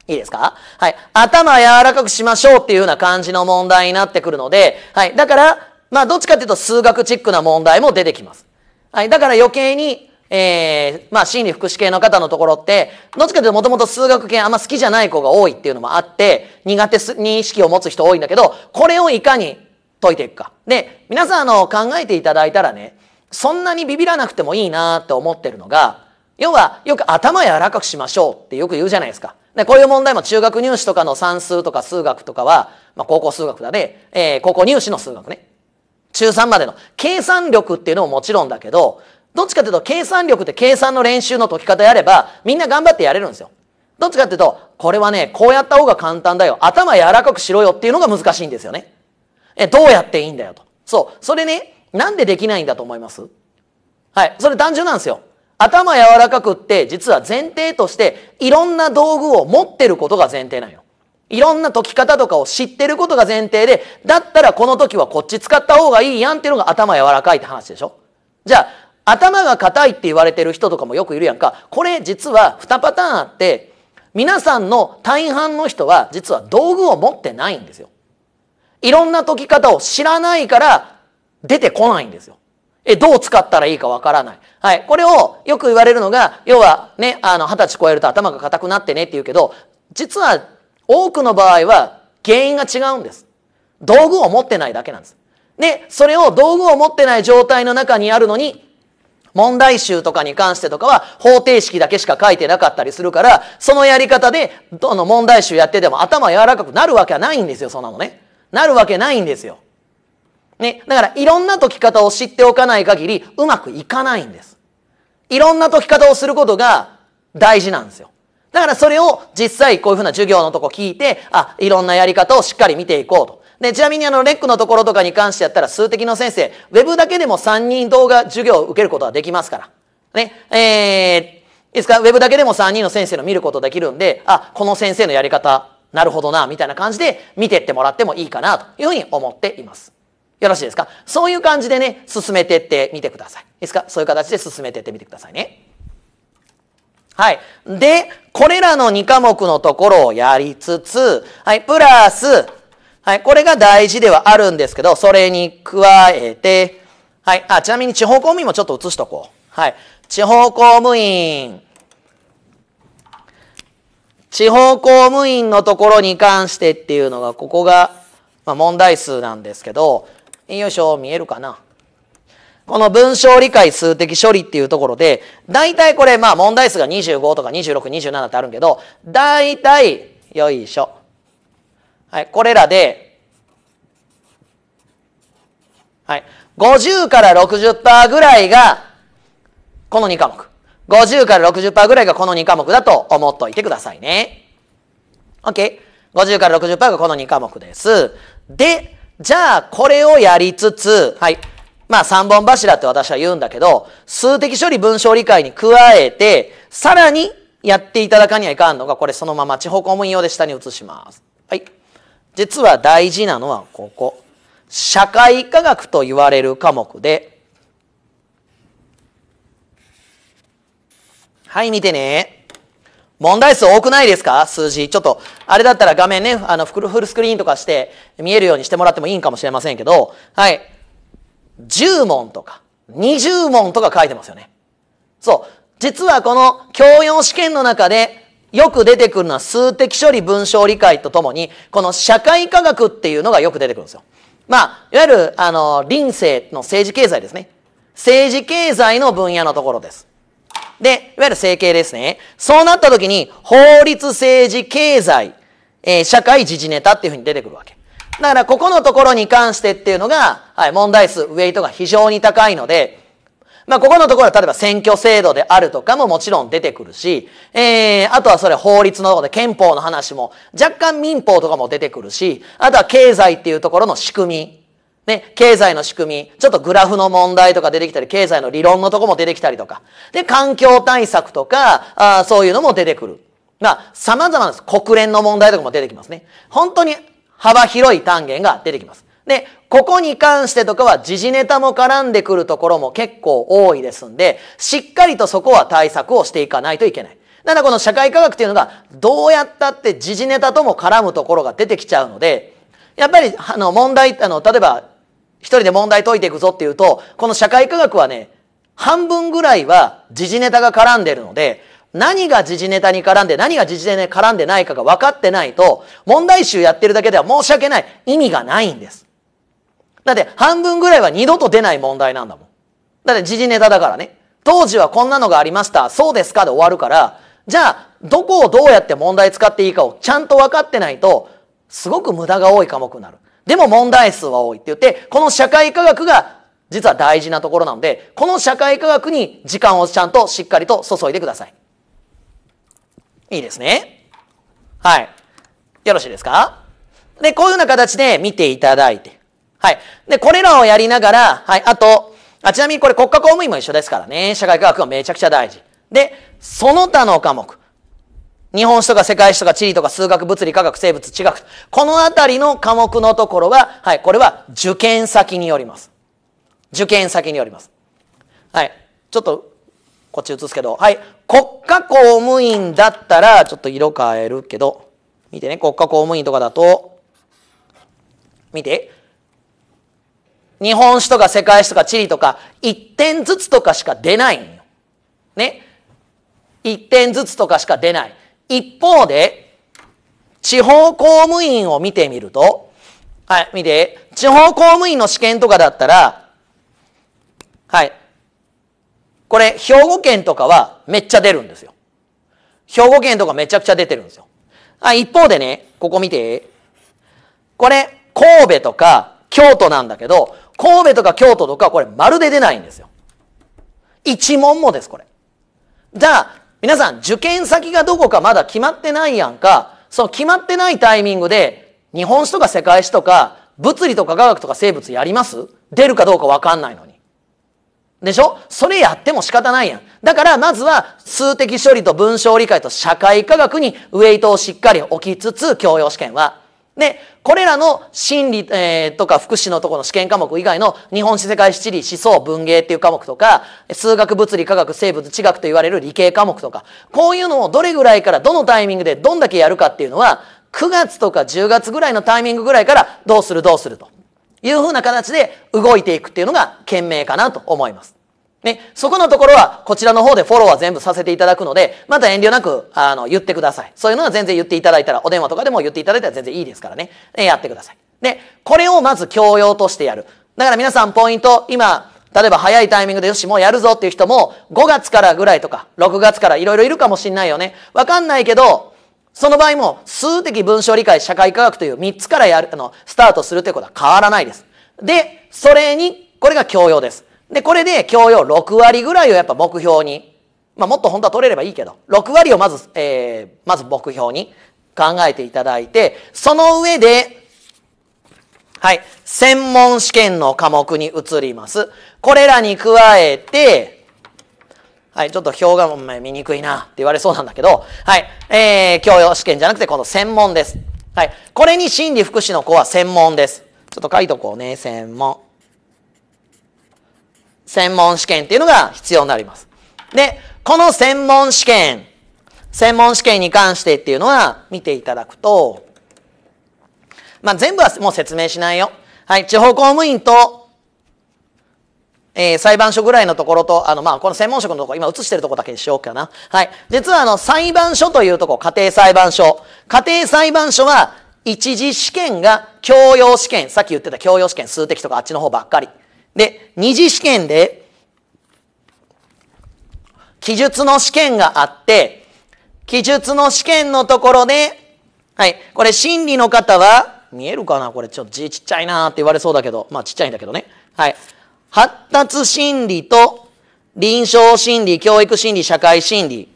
いいですかはい。頭柔らかくしましょうっていうような感じの問題になってくるので、はい。だから、まあ、どっちかっていうと数学チックな問題も出てきます。はい。だから余計に、えー、まあ、心理福祉系の方のところって、どっちかというともともと数学系あんま好きじゃない子が多いっていうのもあって、苦手に意識を持つ人多いんだけど、これをいかに解いていくか。で、皆さん、あの、考えていただいたらね、そんなにビビらなくてもいいなって思ってるのが、要は、よく頭柔らかくしましょうってよく言うじゃないですか。で、こういう問題も中学入試とかの算数とか数学とかは、まあ、高校数学だね、えー、高校入試の数学ね。中3までの計算力っていうのももちろんだけど、どっちかというと計算力って計算の練習の解き方やればみんな頑張ってやれるんですよ。どっちかっていうと、これはね、こうやった方が簡単だよ。頭柔らかくしろよっていうのが難しいんですよね。え、どうやっていいんだよと。そう。それね、なんでできないんだと思いますはい。それ単純なんですよ。頭柔らかくって実は前提としていろんな道具を持ってることが前提なんよ。いろんな解き方とかを知ってることが前提で、だったらこの時はこっち使った方がいいやんっていうのが頭柔らかいって話でしょじゃあ、頭が硬いって言われてる人とかもよくいるやんかこれ実は2パターンあって皆さんの大半の人は実は道具を持ってないんですよ。いろんな解き方を知らないから出てこないんですよ。え、どう使ったらいいかわからない。はい。これをよく言われるのが、要はね、あの、二十歳超えると頭が硬くなってねって言うけど、実は多くの場合は原因が違うんです。道具を持ってないだけなんです。で、それを道具を持ってない状態の中にあるのに問題集とかに関してとかは方程式だけしか書いてなかったりするから、そのやり方で、どの問題集やってても頭柔らかくなるわけはないんですよ、そんなのね。なるわけないんですよ。ね。だから、いろんな解き方を知っておかない限り、うまくいかないんです。いろんな解き方をすることが大事なんですよ。だからそれを実際こういうふうな授業のとこ聞いて、あ、いろんなやり方をしっかり見ていこうと。で、ちなみにあの、レックのところとかに関してやったら、数的の先生、ウェブだけでも3人動画授業を受けることはできますから。ね、えー、いいですか、ウェブだけでも3人の先生の見ることできるんで、あ、この先生のやり方、なるほどな、みたいな感じで見てってもらってもいいかな、というふうに思っています。よろしいですかそういう感じでね、進めてってみてください。いいですかそういう形で進めてってみてくださいね。はい。で、これらの2科目のところをやりつつ、はい、プラス、はい、これが大事ではあるんですけど、それに加えて、はい、あ、ちなみに地方公務員もちょっと移しとこう。はい、地方公務員。地方公務員のところに関してっていうのが、ここが、まあ、問題数なんですけど、よいしょ、見えるかな。この文章理解数的処理っていうところで、大体これ、まあ問題数が25とか26、27ってあるけど、大体、よいしょ。はい、これらで、はい、50から60%ぐらいがこの2科目。50から60%ぐらいがこの2科目だと思っといてくださいね。OK。50から60%がこの2科目です。で、じゃあこれをやりつつ、はい。まあ3本柱って私は言うんだけど、数的処理文章理解に加えて、さらにやっていただかにはいかんのが、これそのまま地方公務員用で下に移します。はい。実は大事なのはここ。社会科学と言われる科目で、はい、見てね。問題数多くないですか数字。ちょっと、あれだったら画面ね、あの、フルスクリーンとかして見えるようにしてもらってもいいかもしれませんけど、はい。10問とか、20問とか書いてますよね。そう。実はこの教養試験の中で、よく出てくるのは数的処理文章理解とともに、この社会科学っていうのがよく出てくるんですよ。まあ、いわゆる、あの、臨生の政治経済ですね。政治経済の分野のところです。で、いわゆる政経ですね。そうなった時に、法律、政治、経済、えー、社会、時事ネタっていうふうに出てくるわけ。だから、ここのところに関してっていうのが、はい、問題数、ウェイトが非常に高いので、まあ、ここのところは例えば選挙制度であるとかももちろん出てくるし、えー、あとはそれ法律のところで憲法の話も、若干民法とかも出てくるし、あとは経済っていうところの仕組み。ね、経済の仕組み、ちょっとグラフの問題とか出てきたり、経済の理論のとこも出てきたりとか。で、環境対策とか、あそういうのも出てくる。まあ、様々なんです。国連の問題とかも出てきますね。本当に幅広い単元が出てきます。で、ここに関してとかは時事ネタも絡んでくるところも結構多いですんで、しっかりとそこは対策をしていかないといけない。ただこの社会科学っていうのがどうやったって時事ネタとも絡むところが出てきちゃうので、やっぱりあの問題、あの、例えば一人で問題解いていくぞっていうと、この社会科学はね、半分ぐらいは時事ネタが絡んでるので、何が時事ネタに絡んで、何が時事ネタに絡んでないかが分かってないと、問題集やってるだけでは申し訳ない意味がないんです。だって半分ぐらいは二度と出ない問題なんだもん。だって時事ネタだからね。当時はこんなのがありました。そうですかで終わるから、じゃあ、どこをどうやって問題使っていいかをちゃんと分かってないと、すごく無駄が多い科目になる。でも問題数は多いって言って、この社会科学が実は大事なところなので、この社会科学に時間をちゃんとしっかりと注いでください。いいですね。はい。よろしいですかで、こういうような形で見ていただいて。はい。で、これらをやりながら、はい。あと、あちなみにこれ国家公務員も一緒ですからね。社会科学はめちゃくちゃ大事。で、その他の科目。日本史とか世界史とか地理とか数学、物理、科学、生物、地学。このあたりの科目のところは、はい。これは受験先によります。受験先によります。はい。ちょっと、こっち映すけど、はい。国家公務員だったら、ちょっと色変えるけど、見てね、国家公務員とかだと、見て、日本史とか世界史とか地理とか一点ずつとかしか出ないんよ。ね。一点ずつとかしか出ない。一方で、地方公務員を見てみると、はい、見て、地方公務員の試験とかだったら、はい、これ、兵庫県とかはめっちゃ出るんですよ。兵庫県とかめちゃくちゃ出てるんですよ。あ一方でね、ここ見て、これ、神戸とか京都なんだけど、神戸とか京都とかこれまるで出ないんですよ。一問もです、これ。じゃあ、皆さん、受験先がどこかまだ決まってないやんか、その決まってないタイミングで、日本史とか世界史とか、物理とか科学とか生物やります出るかどうかわかんないのに。でしょそれやっても仕方ないやん。だからまずは数的処理と文章理解と社会科学にウェイトをしっかり置きつつ、教養試験はで、これらの心理、えー、とか福祉のところの試験科目以外の日本史世界史地理思想文芸っていう科目とか、数学物理科学生物地学と言われる理系科目とか、こういうのをどれぐらいからどのタイミングでどんだけやるかっていうのは、9月とか10月ぐらいのタイミングぐらいからどうするどうするというふうな形で動いていくっていうのが賢明かなと思います。ね、そこのところは、こちらの方でフォローは全部させていただくので、また遠慮なく、あの、言ってください。そういうのは全然言っていただいたら、お電話とかでも言っていただいたら全然いいですからね。えやってください。で、これをまず教養としてやる。だから皆さんポイント、今、例えば早いタイミングでよし、もうやるぞっていう人も、5月からぐらいとか、6月からいろいろいるかもしんないよね。わかんないけど、その場合も、数的文章理解、社会科学という3つからやる、あの、スタートするということは変わらないです。で、それに、これが教養です。で、これで教養6割ぐらいをやっぱ目標に、まあもっと本当は取れればいいけど、6割をまず、えー、まず目標に考えていただいて、その上で、はい、専門試験の科目に移ります。これらに加えて、はい、ちょっと表がお前見にくいなって言われそうなんだけど、はい、えー、教養試験じゃなくてこの専門です。はい、これに心理福祉の子は専門です。ちょっと書いとこうね、専門。専門試験っていうのが必要になります。で、この専門試験、専門試験に関してっていうのは見ていただくと、まあ、全部はもう説明しないよ。はい、地方公務員と、えー、裁判所ぐらいのところと、あの、まあ、この専門職のところ、今映してるところだけにしようかな。はい。実はあの、裁判所というところ、家庭裁判所。家庭裁判所は、一次試験が教養試験、さっき言ってた教養試験、数的とかあっちの方ばっかり。で、二次試験で、記述の試験があって、記述の試験のところで、はい、これ心理の方は、見えるかなこれちょっと字ちっちゃいなーって言われそうだけど、まあちっちゃいんだけどね。はい。発達心理と臨床心理、教育心理、社会心理。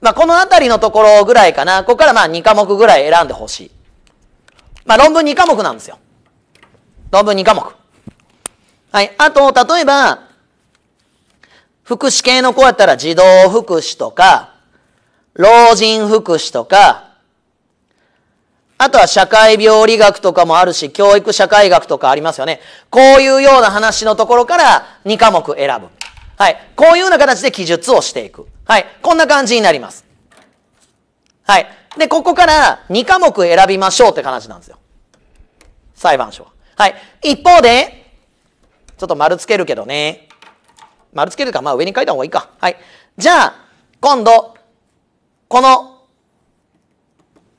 まあこのあたりのところぐらいかな。ここからまあ2科目ぐらい選んでほしい。まあ論文2科目なんですよ。論文2科目。はい。あと、例えば、福祉系の子やったら児童福祉とか、老人福祉とか、あとは社会病理学とかもあるし、教育社会学とかありますよね。こういうような話のところから2科目選ぶ。はい。こういうような形で記述をしていく。はい。こんな感じになります。はい。で、ここから2科目選びましょうって話なんですよ。裁判所は。はい。一方で、ちょっと丸つけるけどね。丸つけるか、まあ上に書いた方がいいか。はい。じゃあ、今度、この、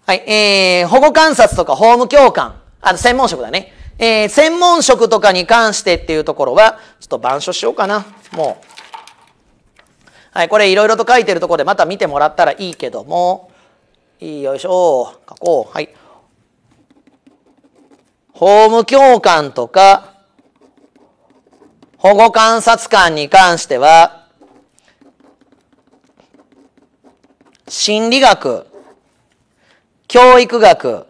はい、えー、保護観察とか法務教官、あの、専門職だね。えー、専門職とかに関してっていうところは、ちょっと板書しようかな。もう。はい、これいろいろと書いてるところでまた見てもらったらいいけども、いいよいしょ、書こう。はい。法務教官とか、保護観察官に関しては、心理学、教育学、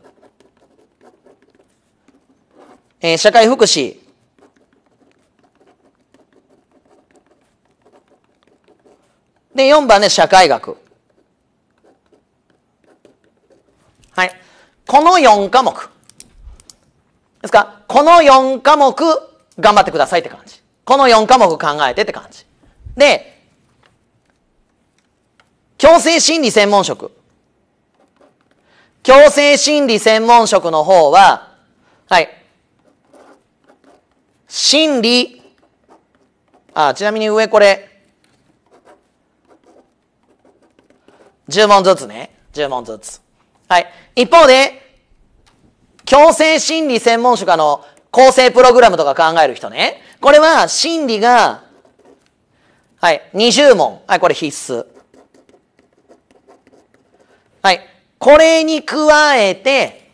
えー、社会福祉、で、4番で、ね、社会学。はい。この4科目。ですかこの4科目、頑張ってくださいって感じ。この4科目考えてって感じ。で、強制心理専門職。強制心理専門職の方は、はい。心理、あ、ちなみに上これ、10問ずつね。10問ずつ。はい。一方で、強制心理専門職あの、構成プログラムとか考える人ね。これは真理が、はい、20問。はい、これ必須。はい、これに加えて、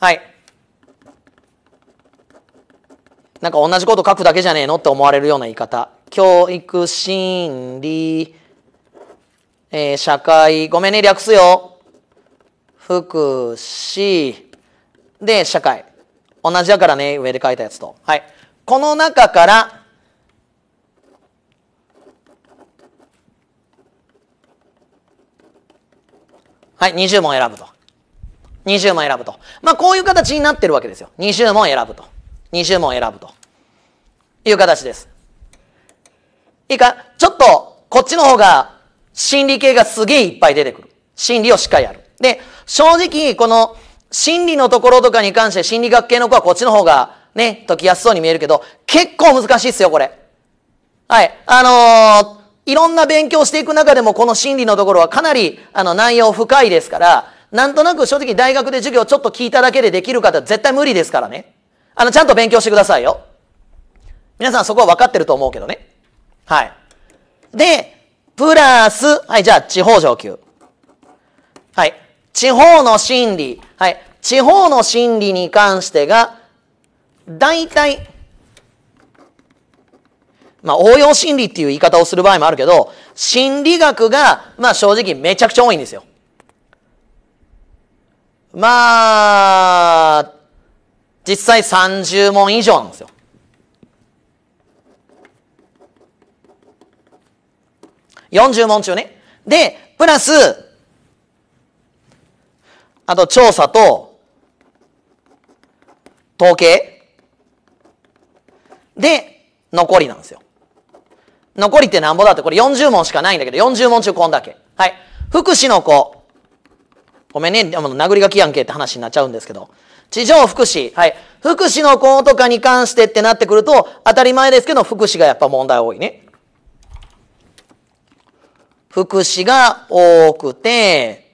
はい。なんか同じこと書くだけじゃねえのって思われるような言い方。教育、心理、えー、社会、ごめんね、略すよ。福祉、で、社会。同じだからね、上で書いたやつと。はい。この中から、はい、20問選ぶと。20問選ぶと。まあ、こういう形になってるわけですよ。20問選ぶと。20問選ぶと。いう形です。いいかちょっと、こっちの方が、心理系がすげえいっぱい出てくる。心理をしっかりやる。で、正直、この、心理のところとかに関して心理学系の子はこっちの方がね、解きやすそうに見えるけど、結構難しいっすよ、これ。はい。あのー、いろんな勉強していく中でもこの心理のところはかなり、あの、内容深いですから、なんとなく正直大学で授業ちょっと聞いただけでできる方絶対無理ですからね。あの、ちゃんと勉強してくださいよ。皆さんそこは分かってると思うけどね。はい。で、プラス、はい、じゃあ、地方上級。はい。地方の心理、はい、地方の心理に関してが、大体、まあ、応用心理っていう言い方をする場合もあるけど、心理学が、まあ、正直めちゃくちゃ多いんですよ。まあ、実際30問以上なんですよ。40問中ね。で、プラス、あと調査と統計で残りなんですよ。残りってなんぼだってこれ40問しかないんだけど40問中こんだけ。はい。福祉の子。ごめんね、殴り書きやんけって話になっちゃうんですけど。地上福祉。はい。福祉の子とかに関してってなってくると、当たり前ですけど、福祉がやっぱ問題多いね。福祉が多くて、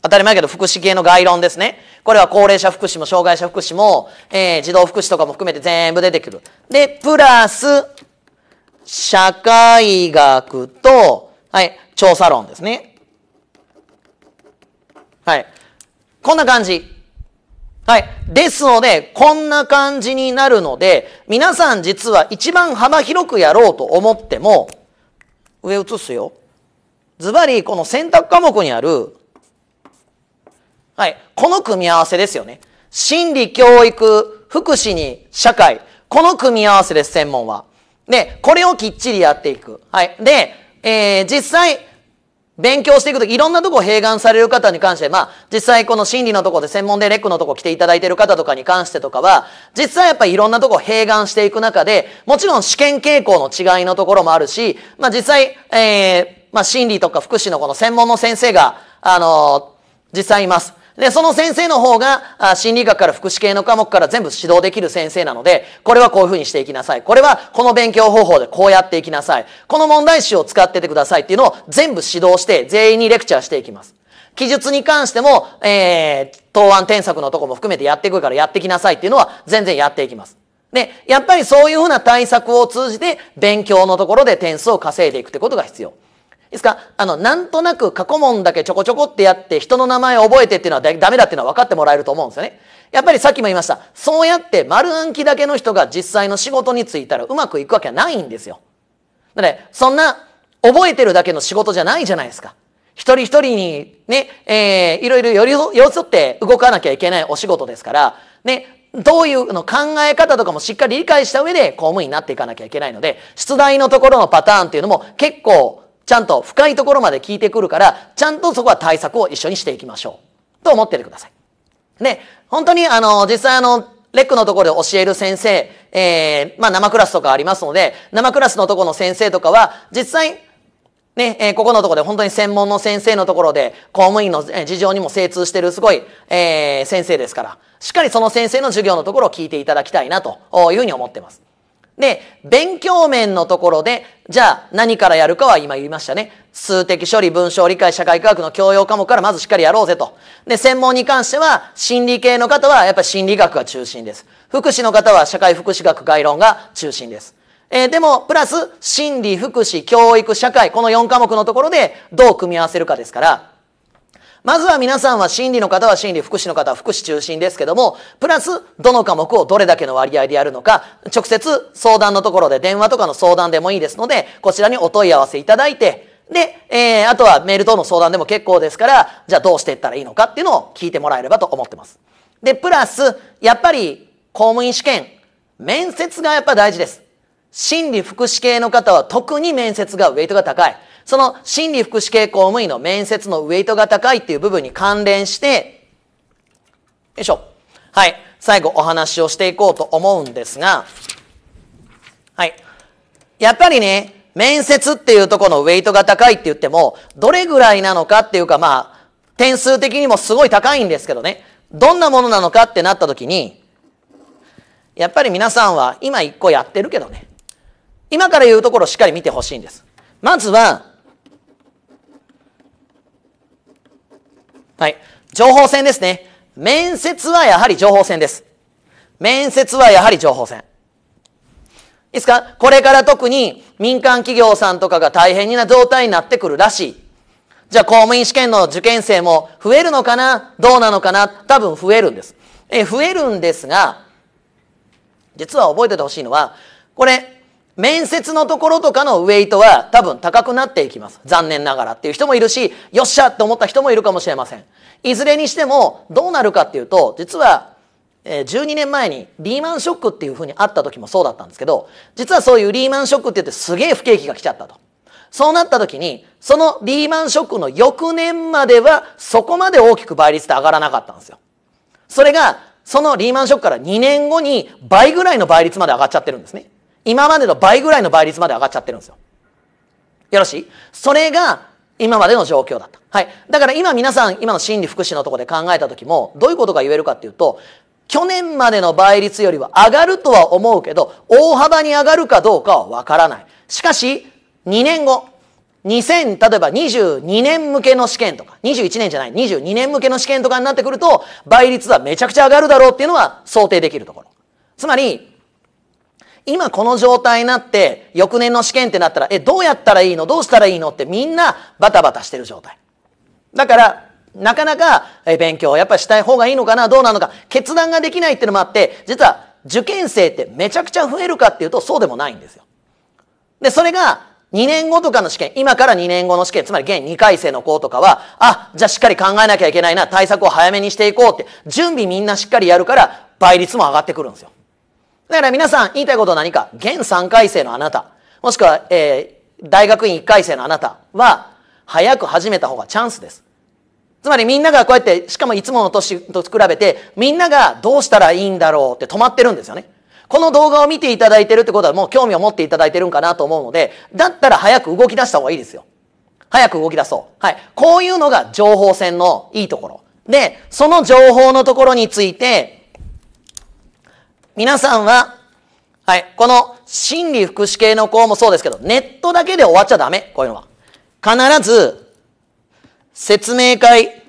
当たり前けど福祉系の概論ですね。これは高齢者福祉も障害者福祉も、えー、児童福祉とかも含めて全部出てくる。で、プラス、社会学と、はい、調査論ですね。はい。こんな感じ。はい。ですので、こんな感じになるので、皆さん実は一番幅広くやろうと思っても、上移すよ。ズバリ、この選択科目にあるはい。この組み合わせですよね。心理、教育、福祉に社会。この組み合わせです、専門は。で、これをきっちりやっていく。はい。で、えー、実際、勉強していくとき、いろんなとこ併願される方に関して、まあ、実際この心理のとこで専門でレックのとこ来ていただいてる方とかに関してとかは、実際やっぱりいろんなとこ併願していく中で、もちろん試験傾向の違いのところもあるし、まあ実際、えー、まあ心理とか福祉のこの専門の先生が、あのー、実際います。で、その先生の方が、心理学から福祉系の科目から全部指導できる先生なので、これはこういうふうにしていきなさい。これはこの勉強方法でこうやっていきなさい。この問題集を使っててくださいっていうのを全部指導して、全員にレクチャーしていきます。記述に関しても、えー、答案添削のとこも含めてやっていくからやってきなさいっていうのは全然やっていきます。で、やっぱりそういうふうな対策を通じて、勉強のところで点数を稼いでいくってことが必要。いですかあの、なんとなく過去問だけちょこちょこってやって人の名前を覚えてっていうのはダメだっていうのは分かってもらえると思うんですよね。やっぱりさっきも言いました。そうやって丸暗記だけの人が実際の仕事に就いたらうまくいくわけはないんですよ。だね、そんな覚えてるだけの仕事じゃないじゃないですか。一人一人にね、えー、いろいろ寄り添って動かなきゃいけないお仕事ですから、ね、どういうの考え方とかもしっかり理解した上で公務員になっていかなきゃいけないので、出題のところのパターンっていうのも結構ちゃんと深いところまで聞いてくるからちゃんとそこは対策を一緒にしていきましょうと思っててください。で本当にあの実際あのレックのところで教える先生、えー、まあ生クラスとかありますので、生クラスのところの先生とかは、実際、ね、えー、ここのところで本当に専門の先生のところで、公務員の事情にも精通してるすごい、えー、先生ですから、しっかりその先生の授業のところを聞いていただきたいなというふうに思ってます。で、勉強面のところで、じゃあ何からやるかは今言いましたね。数的処理、文章理解、社会科学の教養科目からまずしっかりやろうぜと。で、専門に関しては、心理系の方はやっぱり心理学が中心です。福祉の方は社会福祉学概論が中心です。えー、でも、プラス、心理、福祉、教育、社会、この4科目のところでどう組み合わせるかですから、まずは皆さんは心理の方は心理、福祉の方は福祉中心ですけども、プラスどの科目をどれだけの割合でやるのか、直接相談のところで電話とかの相談でもいいですので、こちらにお問い合わせいただいて、で、えー、あとはメール等の相談でも結構ですから、じゃあどうしていったらいいのかっていうのを聞いてもらえればと思ってます。で、プラス、やっぱり公務員試験、面接がやっぱ大事です。心理福祉系の方は特に面接がウェイトが高い。その心理福祉系公務員の面接のウェイトが高いっていう部分に関連して、よいしょ。はい。最後お話をしていこうと思うんですが、はい。やっぱりね、面接っていうとこのウェイトが高いって言っても、どれぐらいなのかっていうかまあ、点数的にもすごい高いんですけどね、どんなものなのかってなった時に、やっぱり皆さんは今一個やってるけどね、今から言うところをしっかり見てほしいんです。まずは、はい。情報戦ですね。面接はやはり情報戦です。面接はやはり情報戦。いいですかこれから特に民間企業さんとかが大変な状態になってくるらしい。じゃあ公務員試験の受験生も増えるのかなどうなのかな多分増えるんです。え、増えるんですが、実は覚えててほしいのは、これ、面接のところとかのウェイトは多分高くなっていきます。残念ながらっていう人もいるし、よっしゃって思った人もいるかもしれません。いずれにしてもどうなるかっていうと、実は12年前にリーマンショックっていうふうにあった時もそうだったんですけど、実はそういうリーマンショックって言ってすげえ不景気が来ちゃったと。そうなった時に、そのリーマンショックの翌年まではそこまで大きく倍率って上がらなかったんですよ。それが、そのリーマンショックから2年後に倍ぐらいの倍率まで上がっちゃってるんですね。今までの倍ぐらいの倍率まで上がっちゃってるんですよ。よろしいそれが今までの状況だった。はい。だから今皆さん、今の心理福祉のところで考えた時も、どういうことが言えるかっていうと、去年までの倍率よりは上がるとは思うけど、大幅に上がるかどうかはわからない。しかし、2年後、2000例えば22年向けの試験とか21年じゃない22年向けの試験とかになってくると倍率はめちゃくちゃ上がるだろうっていうのは想定できるところつまり今この状態になって、翌年の試験ってなったら、え、どうやったらいいのどうしたらいいのってみんなバタバタしてる状態。だから、なかなか勉強やっぱりしたい方がいいのかなどうなのか決断ができないっていうのもあって実は受験生ってめちゃくちゃ増えるかっていうとそうでもないんですよ。でそれが2年後とかの試験今から2年後の試験つまり現2回生の子とかはあじゃあしっかり考えなきゃいけないな対策を早めにしていこうって準備みんなしっかりやるから倍率も上がってくるんですよ。だから皆さん言いたいことは何か現3回生のあなた、もしくは、えー、大学院1回生のあなたは、早く始めた方がチャンスです。つまりみんながこうやって、しかもいつもの年と比べて、みんながどうしたらいいんだろうって止まってるんですよね。この動画を見ていただいてるってことはもう興味を持っていただいてるんかなと思うので、だったら早く動き出した方がいいですよ。早く動き出そう。はい。こういうのが情報戦のいいところ。で、その情報のところについて、皆さんは、はい、この心理福祉系の項もそうですけど、ネットだけで終わっちゃダメ、こういうのは。必ず、説明会、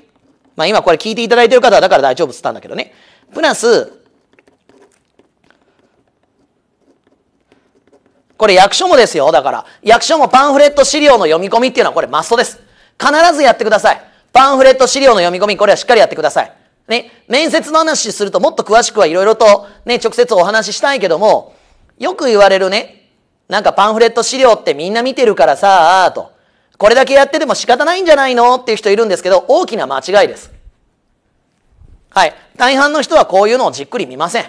まあ今これ聞いていただいてる方はだから大丈夫っつったんだけどね。プラス、これ役所もですよ。だから、役所もパンフレット資料の読み込みっていうのはこれマストです。必ずやってください。パンフレット資料の読み込み、これはしっかりやってください。ね、面接の話するともっと詳しくはいろいろとね、直接お話ししたいけども、よく言われるね、なんかパンフレット資料ってみんな見てるからさあ、と。これだけやってても仕方ないんじゃないのっていう人いるんですけど、大きな間違いです。はい。大半の人はこういうのをじっくり見ません。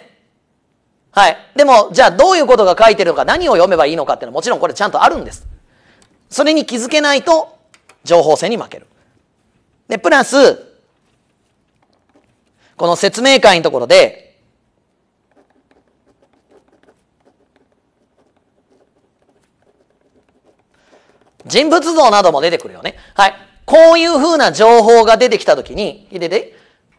はい。でも、じゃあどういうことが書いてるのか、何を読めばいいのかっていうのはもちろんこれちゃんとあるんです。それに気づけないと、情報戦に負ける。で、プラス、この説明会のところで、人物像なども出てくるよね。はい。こういうふうな情報が出てきたときに、てて。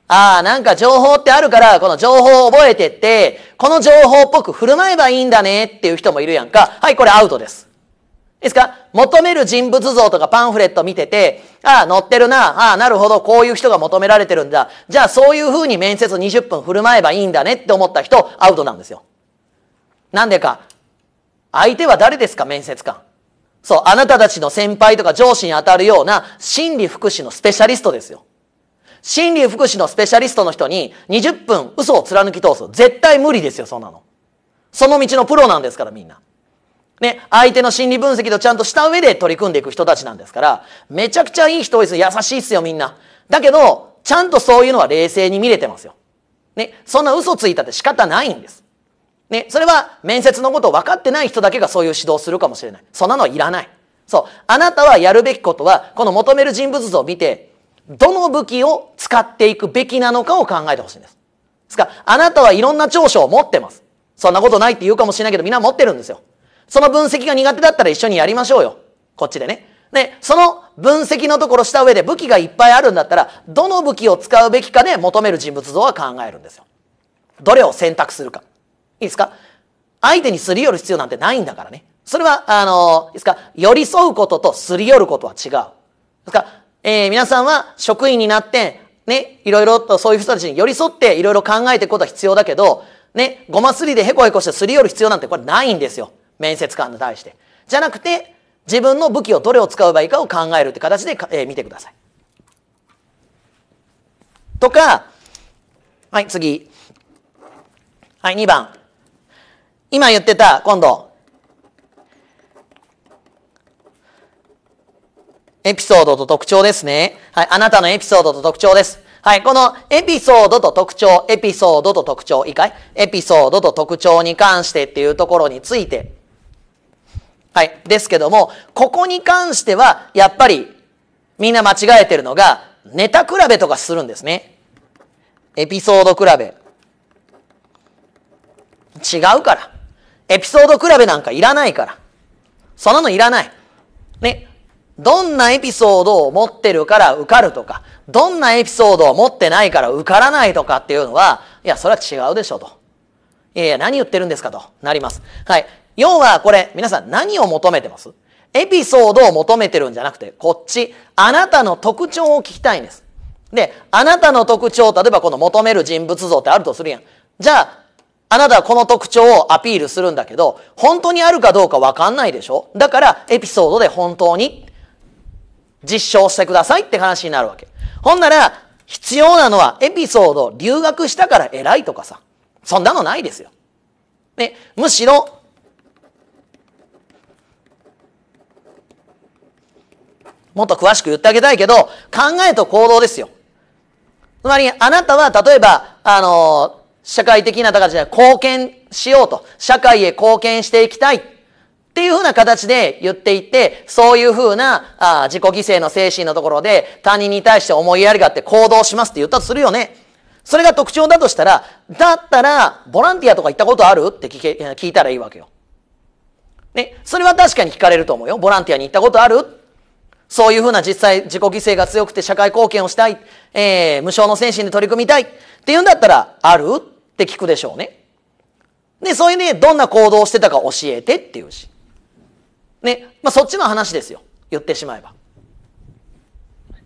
ああ、なんか情報ってあるから、この情報を覚えてって、この情報っぽく振る舞えばいいんだねっていう人もいるやんか。はい、これアウトです。ですか求める人物像とかパンフレット見てて、ああ、乗ってるな、ああ、なるほど、こういう人が求められてるんだ。じゃあ、そういう風に面接20分振る舞えばいいんだねって思った人、アウトなんですよ。なんでか、相手は誰ですか、面接官。そう、あなたたちの先輩とか上司に当たるような心理福祉のスペシャリストですよ。心理福祉のスペシャリストの人に20分嘘を貫き通す。絶対無理ですよ、そんなの。その道のプロなんですから、みんな。ね、相手の心理分析とちゃんとした上で取り組んでいく人たちなんですから、めちゃくちゃいい人多いです。優しいっすよ、みんな。だけど、ちゃんとそういうのは冷静に見れてますよ。ね、そんな嘘ついたって仕方ないんです。ね、それは面接のことを分かってない人だけがそういう指導するかもしれない。そんなのいらない。そう。あなたはやるべきことは、この求める人物像を見て、どの武器を使っていくべきなのかを考えてほしいんです。ですから、あなたはいろんな長所を持ってます。そんなことないって言うかもしれないけど、みんな持ってるんですよ。その分析が苦手だったら一緒にやりましょうよ。こっちでね。で、その分析のところした上で武器がいっぱいあるんだったら、どの武器を使うべきかで求める人物像は考えるんですよ。どれを選択するか。いいですか相手にすり寄る必要なんてないんだからね。それは、あの、いいですか寄り添うこととすり寄ることは違う。ですから、えー、皆さんは職員になって、ね、いろいろとそういう人たちに寄り添っていろいろ考えていくことは必要だけど、ね、ごますりでヘコヘコしてすり寄る必要なんてこれないんですよ。面接官に対してじゃなくて自分の武器をどれを使えばいいかを考えるって形で、えー、見てくださいとかはい次はい2番今言ってた今度エピソードと特徴ですね。はい。あなたのエピソードと特徴です。はい。このエピソードと特徴、エピソードと特徴、いいかいエピソードと特徴に関してっていうところについて、はい。ですけども、ここに関しては、やっぱり、みんな間違えてるのが、ネタ比べとかするんですね。エピソード比べ。違うから。エピソード比べなんかいらないから。そんなのいらない。ね。どんなエピソードを持ってるから受かるとか、どんなエピソードを持ってないから受からないとかっていうのは、いや、それは違うでしょと。いやいや、何言ってるんですかとなります。はい。要はこれ、皆さん何を求めてますエピソードを求めてるんじゃなくて、こっち、あなたの特徴を聞きたいんです。で、あなたの特徴、例えばこの求める人物像ってあるとするやん。じゃあ、あなたはこの特徴をアピールするんだけど、本当にあるかどうかわかんないでしょだから、エピソードで本当に実証してくださいって話になるわけ。ほんなら、必要なのはエピソード、留学したから偉いとかさ。そんなのないですよ。ね、むしろ、もっと詳しく言ってあげたいけど、考えと行動ですよ。つまり、あなたは、例えば、あの、社会的な形で貢献しようと、社会へ貢献していきたいっていうふうな形で言っていって、そういうふうなあ自己犠牲の精神のところで他人に対して思いやりがあって行動しますって言ったとするよね。それが特徴だとしたら、だったらボランティアとか行ったことあるって聞け聞いたらいいわけよ。ね、それは確かに聞かれると思うよ。ボランティアに行ったことあるそういうふうな実際自己犠牲が強くて社会貢献をしたい、えー、無償の精神で取り組みたいって言うんだったら、あるって聞くでしょうね。で、そういうね、どんな行動をしてたか教えてっていうし。ね、まあそっちの話ですよ。言ってしまえば。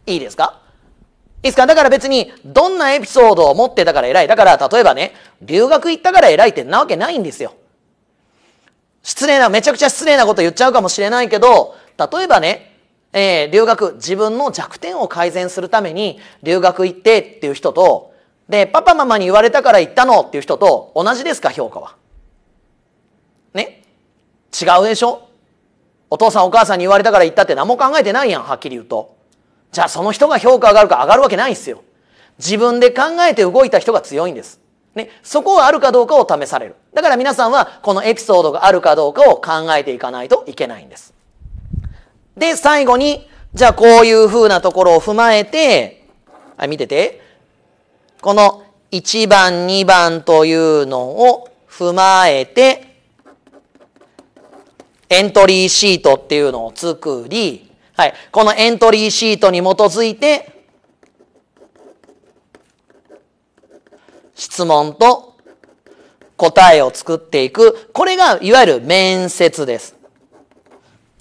いいですかいいですかだから別に、どんなエピソードを持ってたから偉い。だから、例えばね、留学行ったから偉いってなわけないんですよ。失礼な、めちゃくちゃ失礼なこと言っちゃうかもしれないけど、例えばね、えー、留学、自分の弱点を改善するために留学行ってっていう人と、で、パパママに言われたから行ったのっていう人と同じですか、評価は。ね違うでしょお父さんお母さんに言われたから行ったって何も考えてないやん、はっきり言うと。じゃあその人が評価上がるか上がるわけないんですよ。自分で考えて動いた人が強いんです。ね、そこはあるかどうかを試される。だから皆さんはこのエピソードがあるかどうかを考えていかないといけないんです。で、最後に、じゃあこういう風なところを踏まえて、はい、見てて。この1番、2番というのを踏まえて、エントリーシートっていうのを作り、はい、このエントリーシートに基づいて、質問と答えを作っていく。これが、いわゆる面接です。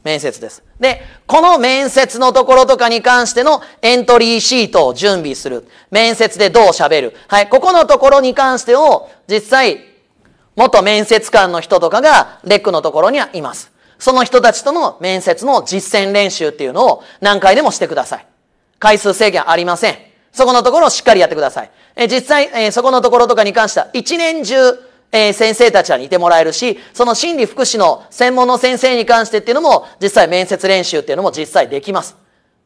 面接です。で、この面接のところとかに関してのエントリーシートを準備する。面接でどう喋る。はい、ここのところに関してを実際、元面接官の人とかがレックのところにはいます。その人たちとの面接の実践練習っていうのを何回でもしてください。回数制限ありません。そこのところをしっかりやってください。え実際、えそこのところとかに関しては一年中えー、先生たちは似てもらえるし、その心理福祉の専門の先生に関してっていうのも、実際面接練習っていうのも実際できます。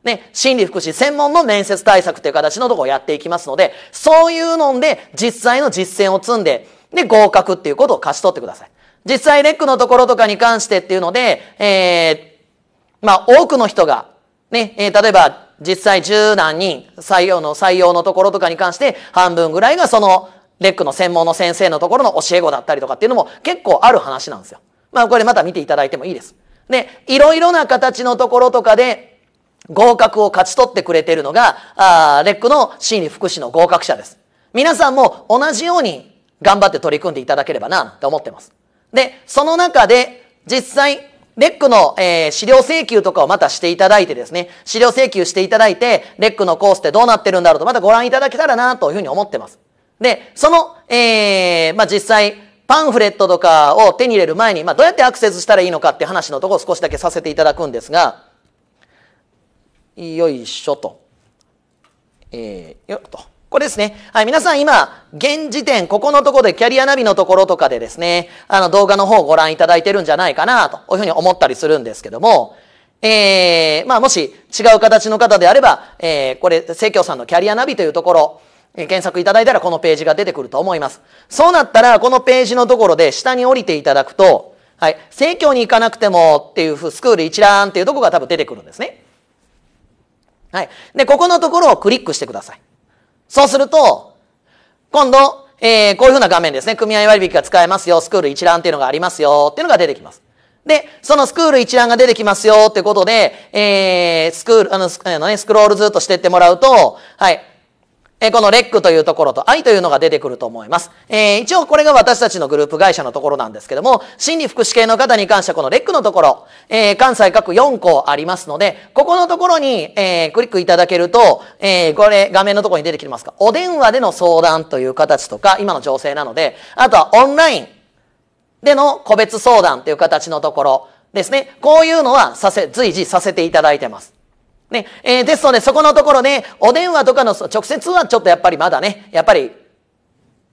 ね、心理福祉専門の面接対策という形のとこをやっていきますので、そういうので実際の実践を積んで、で、合格っていうことを勝ち取ってください。実際、レックのところとかに関してっていうので、えー、まあ、多くの人が、ね、えー、例えば、実際十何人採用の採用のところとかに関して半分ぐらいがそのレックの専門の先生のところの教え子だったりとかっていうのも結構ある話なんですよ。まあこれまた見ていただいてもいいです。で、いろいろな形のところとかで合格を勝ち取ってくれているのが、あレックの心理福祉の合格者です。皆さんも同じように頑張って取り組んでいただければな、と思ってます。で、その中で実際、レックの、えー、資料請求とかをまたしていただいてですね、資料請求していただいて、レックのコースってどうなってるんだろうとまたご覧いただけたらなというふうに思ってます。で、その、えー、まあ、実際、パンフレットとかを手に入れる前に、まあ、どうやってアクセスしたらいいのかって話のところを少しだけさせていただくんですが、よいしょと。えー、よっと。これですね。はい、皆さん今、現時点、ここのところでキャリアナビのところとかでですね、あの動画の方をご覧いただいてるんじゃないかな、というふうに思ったりするんですけども、えー、まあもし違う形の方であれば、えー、これ、生協さんのキャリアナビというところ、検索いただいたらこのページが出てくると思います。そうなったら、このページのところで下に降りていただくと、はい、生協に行かなくてもっていうふう、スクール一覧っていうとこが多分出てくるんですね。はい。で、ここのところをクリックしてください。そうすると、今度、えー、こういうふうな画面ですね。組合割引が使えますよ。スクール一覧っていうのがありますよ。っていうのが出てきます。で、そのスクール一覧が出てきますよってことで、えー、スクール、あの、あのね、スクロールずっとしてってもらうと、はい、えこのレックというところと愛というのが出てくると思います。えー、一応これが私たちのグループ会社のところなんですけども、心理福祉系の方に関してはこのレックのところ、えー、関西各4校ありますので、ここのところに、えー、クリックいただけると、えこれ画面のところに出てきますか。お電話での相談という形とか、今の情勢なので、あとはオンラインでの個別相談という形のところですね。こういうのはさせ、随時させていただいてます。ね、えー、ですので、そこのところね、お電話とかの直接はちょっとやっぱりまだね、やっぱり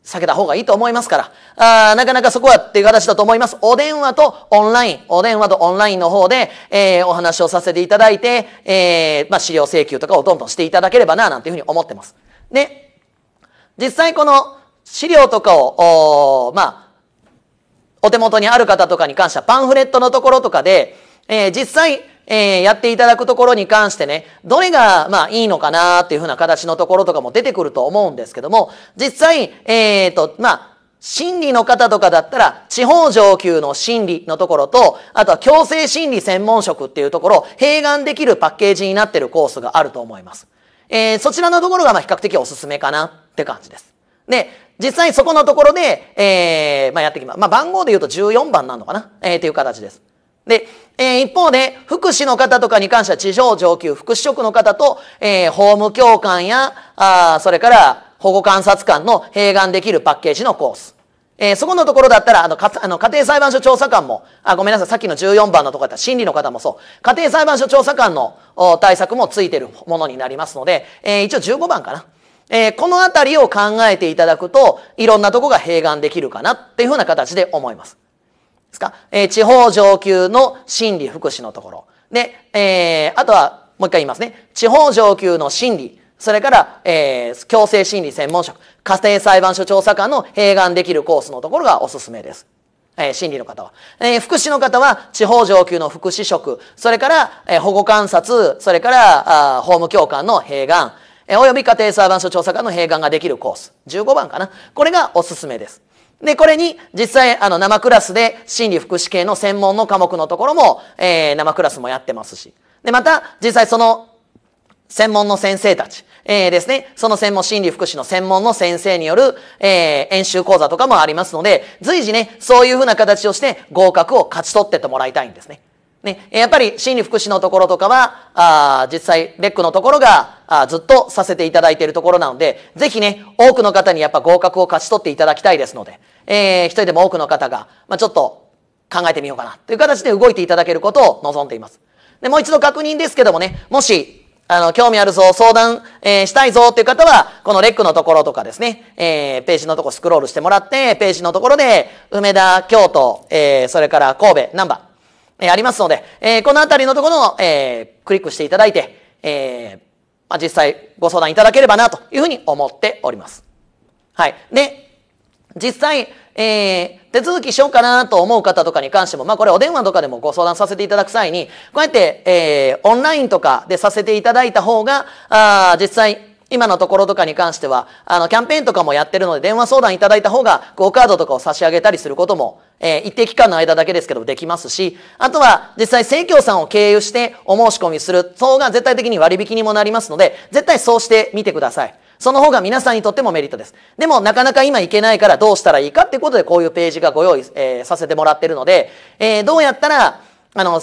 避けた方がいいと思いますから、あなかなかそこはっていう形だと思います。お電話とオンライン、お電話とオンラインの方で、えー、お話をさせていただいて、えー、まあ、資料請求とかをどんどんしていただければな、なんていうふうに思ってます。で、実際この資料とかを、まあ、お手元にある方とかに関しては、パンフレットのところとかで、えー、実際、えー、やっていただくところに関してね、どれが、まあ、いいのかなっていうふうな形のところとかも出てくると思うんですけども、実際、えっ、ー、と、まあ、心理の方とかだったら、地方上級の心理のところと、あとは強制心理専門職っていうところを併願できるパッケージになってるコースがあると思います。えー、そちらのところが、まあ、比較的おすすめかなって感じです。で、実際そこのところで、えー、まあ、やってきます。まあ、番号で言うと14番なのかなえー、っていう形です。で、えー、一方で、福祉の方とかに関しては地上上級、福祉職の方と、えー、法務教官や、あそれから保護観察官の併願できるパッケージのコース。えー、そこのところだったら、あの、かあの家庭裁判所調査官も、あ、ごめんなさい、さっきの14番のところだったら審理の方もそう。家庭裁判所調査官の対策もついてるものになりますので、えー、一応15番かな。えー、このあたりを考えていただくと、いろんなとこが併願できるかなっていうふうな形で思います。ですか、えー、地方上級の心理福祉のところ。で、えー、あとは、もう一回言いますね。地方上級の心理。それから、えー、強制心理専門職、家庭裁判所調査官の併願できるコースのところがおすすめです。えー、心理の方は。えー、福祉の方は、地方上級の福祉職、それから、えー、保護観察、それから、あ法務教官の併願、えー、および家庭裁判所調査官の併願ができるコース。15番かな。これがおすすめです。で、これに実際あの生クラスで心理福祉系の専門の科目のところも、えー、生クラスもやってますし。で、また実際その専門の先生たち、えー、ですね、その専門心理福祉の専門の先生による、えー、演習講座とかもありますので、随時ね、そういうふうな形をして合格を勝ち取ってってもらいたいんですね。ね、やっぱり心理福祉のところとかは、あ実際、レックのところがあずっとさせていただいているところなので、ぜひね、多くの方にやっぱ合格を勝ち取っていただきたいですので、えー、一人でも多くの方が、まあ、ちょっと考えてみようかなという形で動いていただけることを望んでいます。で、もう一度確認ですけどもね、もし、あの、興味あるぞ、相談、えー、したいぞっていう方は、このレックのところとかですね、えー、ページのとこスクロールしてもらって、ページのところで、梅田、京都、えー、それから神戸、南波、えありますので、えこのあたりのところを、えクリックしていただいて、えまあ、実際ご相談いただければなというふうに思っております。はい。で、実際、えー、手続きしようかなと思う方とかに関しても、まあこれお電話とかでもご相談させていただく際に、こうやって、えー、オンラインとかでさせていただいた方が、あ実際、今のところとかに関しては、あの、キャンペーンとかもやってるので、電話相談いただいた方が、クカードとかを差し上げたりすることも、えー、一定期間の間だけですけど、できますし、あとは、実際、生協さんを経由してお申し込みする、そうが絶対的に割引にもなりますので、絶対そうしてみてください。その方が皆さんにとってもメリットです。でも、なかなか今行けないからどうしたらいいかっていうことで、こういうページがご用意、えー、させてもらってるので、えー、どうやったら、あの、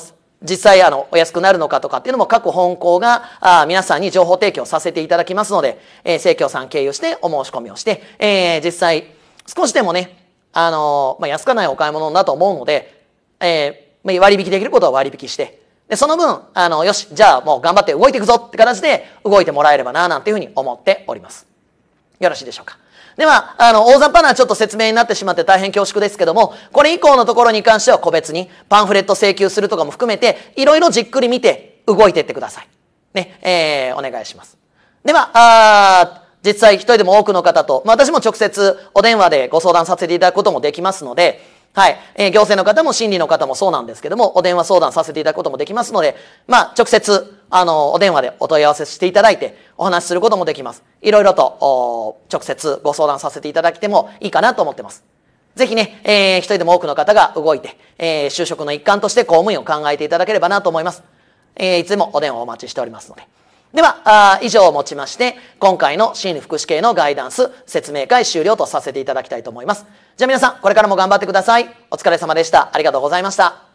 実際あのお安くなるのかとかっていうのも各本校があ皆さんに情報提供させていただきますので、えー、生協さん経由してお申し込みをして、えー、実際少しでもね、あのー、まあ、安かないお買い物だと思うので、えー、割引できることは割引して、で、その分、あの、よし、じゃあもう頑張って動いていくぞって形で動いてもらえればな、なんていうふうに思っております。よろしいでしょうか。では、あの、大雑把なちょっと説明になってしまって大変恐縮ですけども、これ以降のところに関しては個別にパンフレット請求するとかも含めて、いろいろじっくり見て動いていってください。ね、えー、お願いします。では、あ実際一人でも多くの方と、まあ、私も直接お電話でご相談させていただくこともできますので、はい。えー、行政の方も心理の方もそうなんですけども、お電話相談させていただくこともできますので、まあ、直接、あの、お電話でお問い合わせしていただいて、お話しすることもできます。いろいろと、お直接ご相談させていただいてもいいかなと思ってます。ぜひね、えー、一人でも多くの方が動いて、えー、就職の一環として公務員を考えていただければなと思います。えー、いつでもお電話をお待ちしておりますので。では、あ以上をもちまして、今回の心理福祉系のガイダンス説明会終了とさせていただきたいと思います。じゃあ皆さん、これからも頑張ってください。お疲れ様でした。ありがとうございました。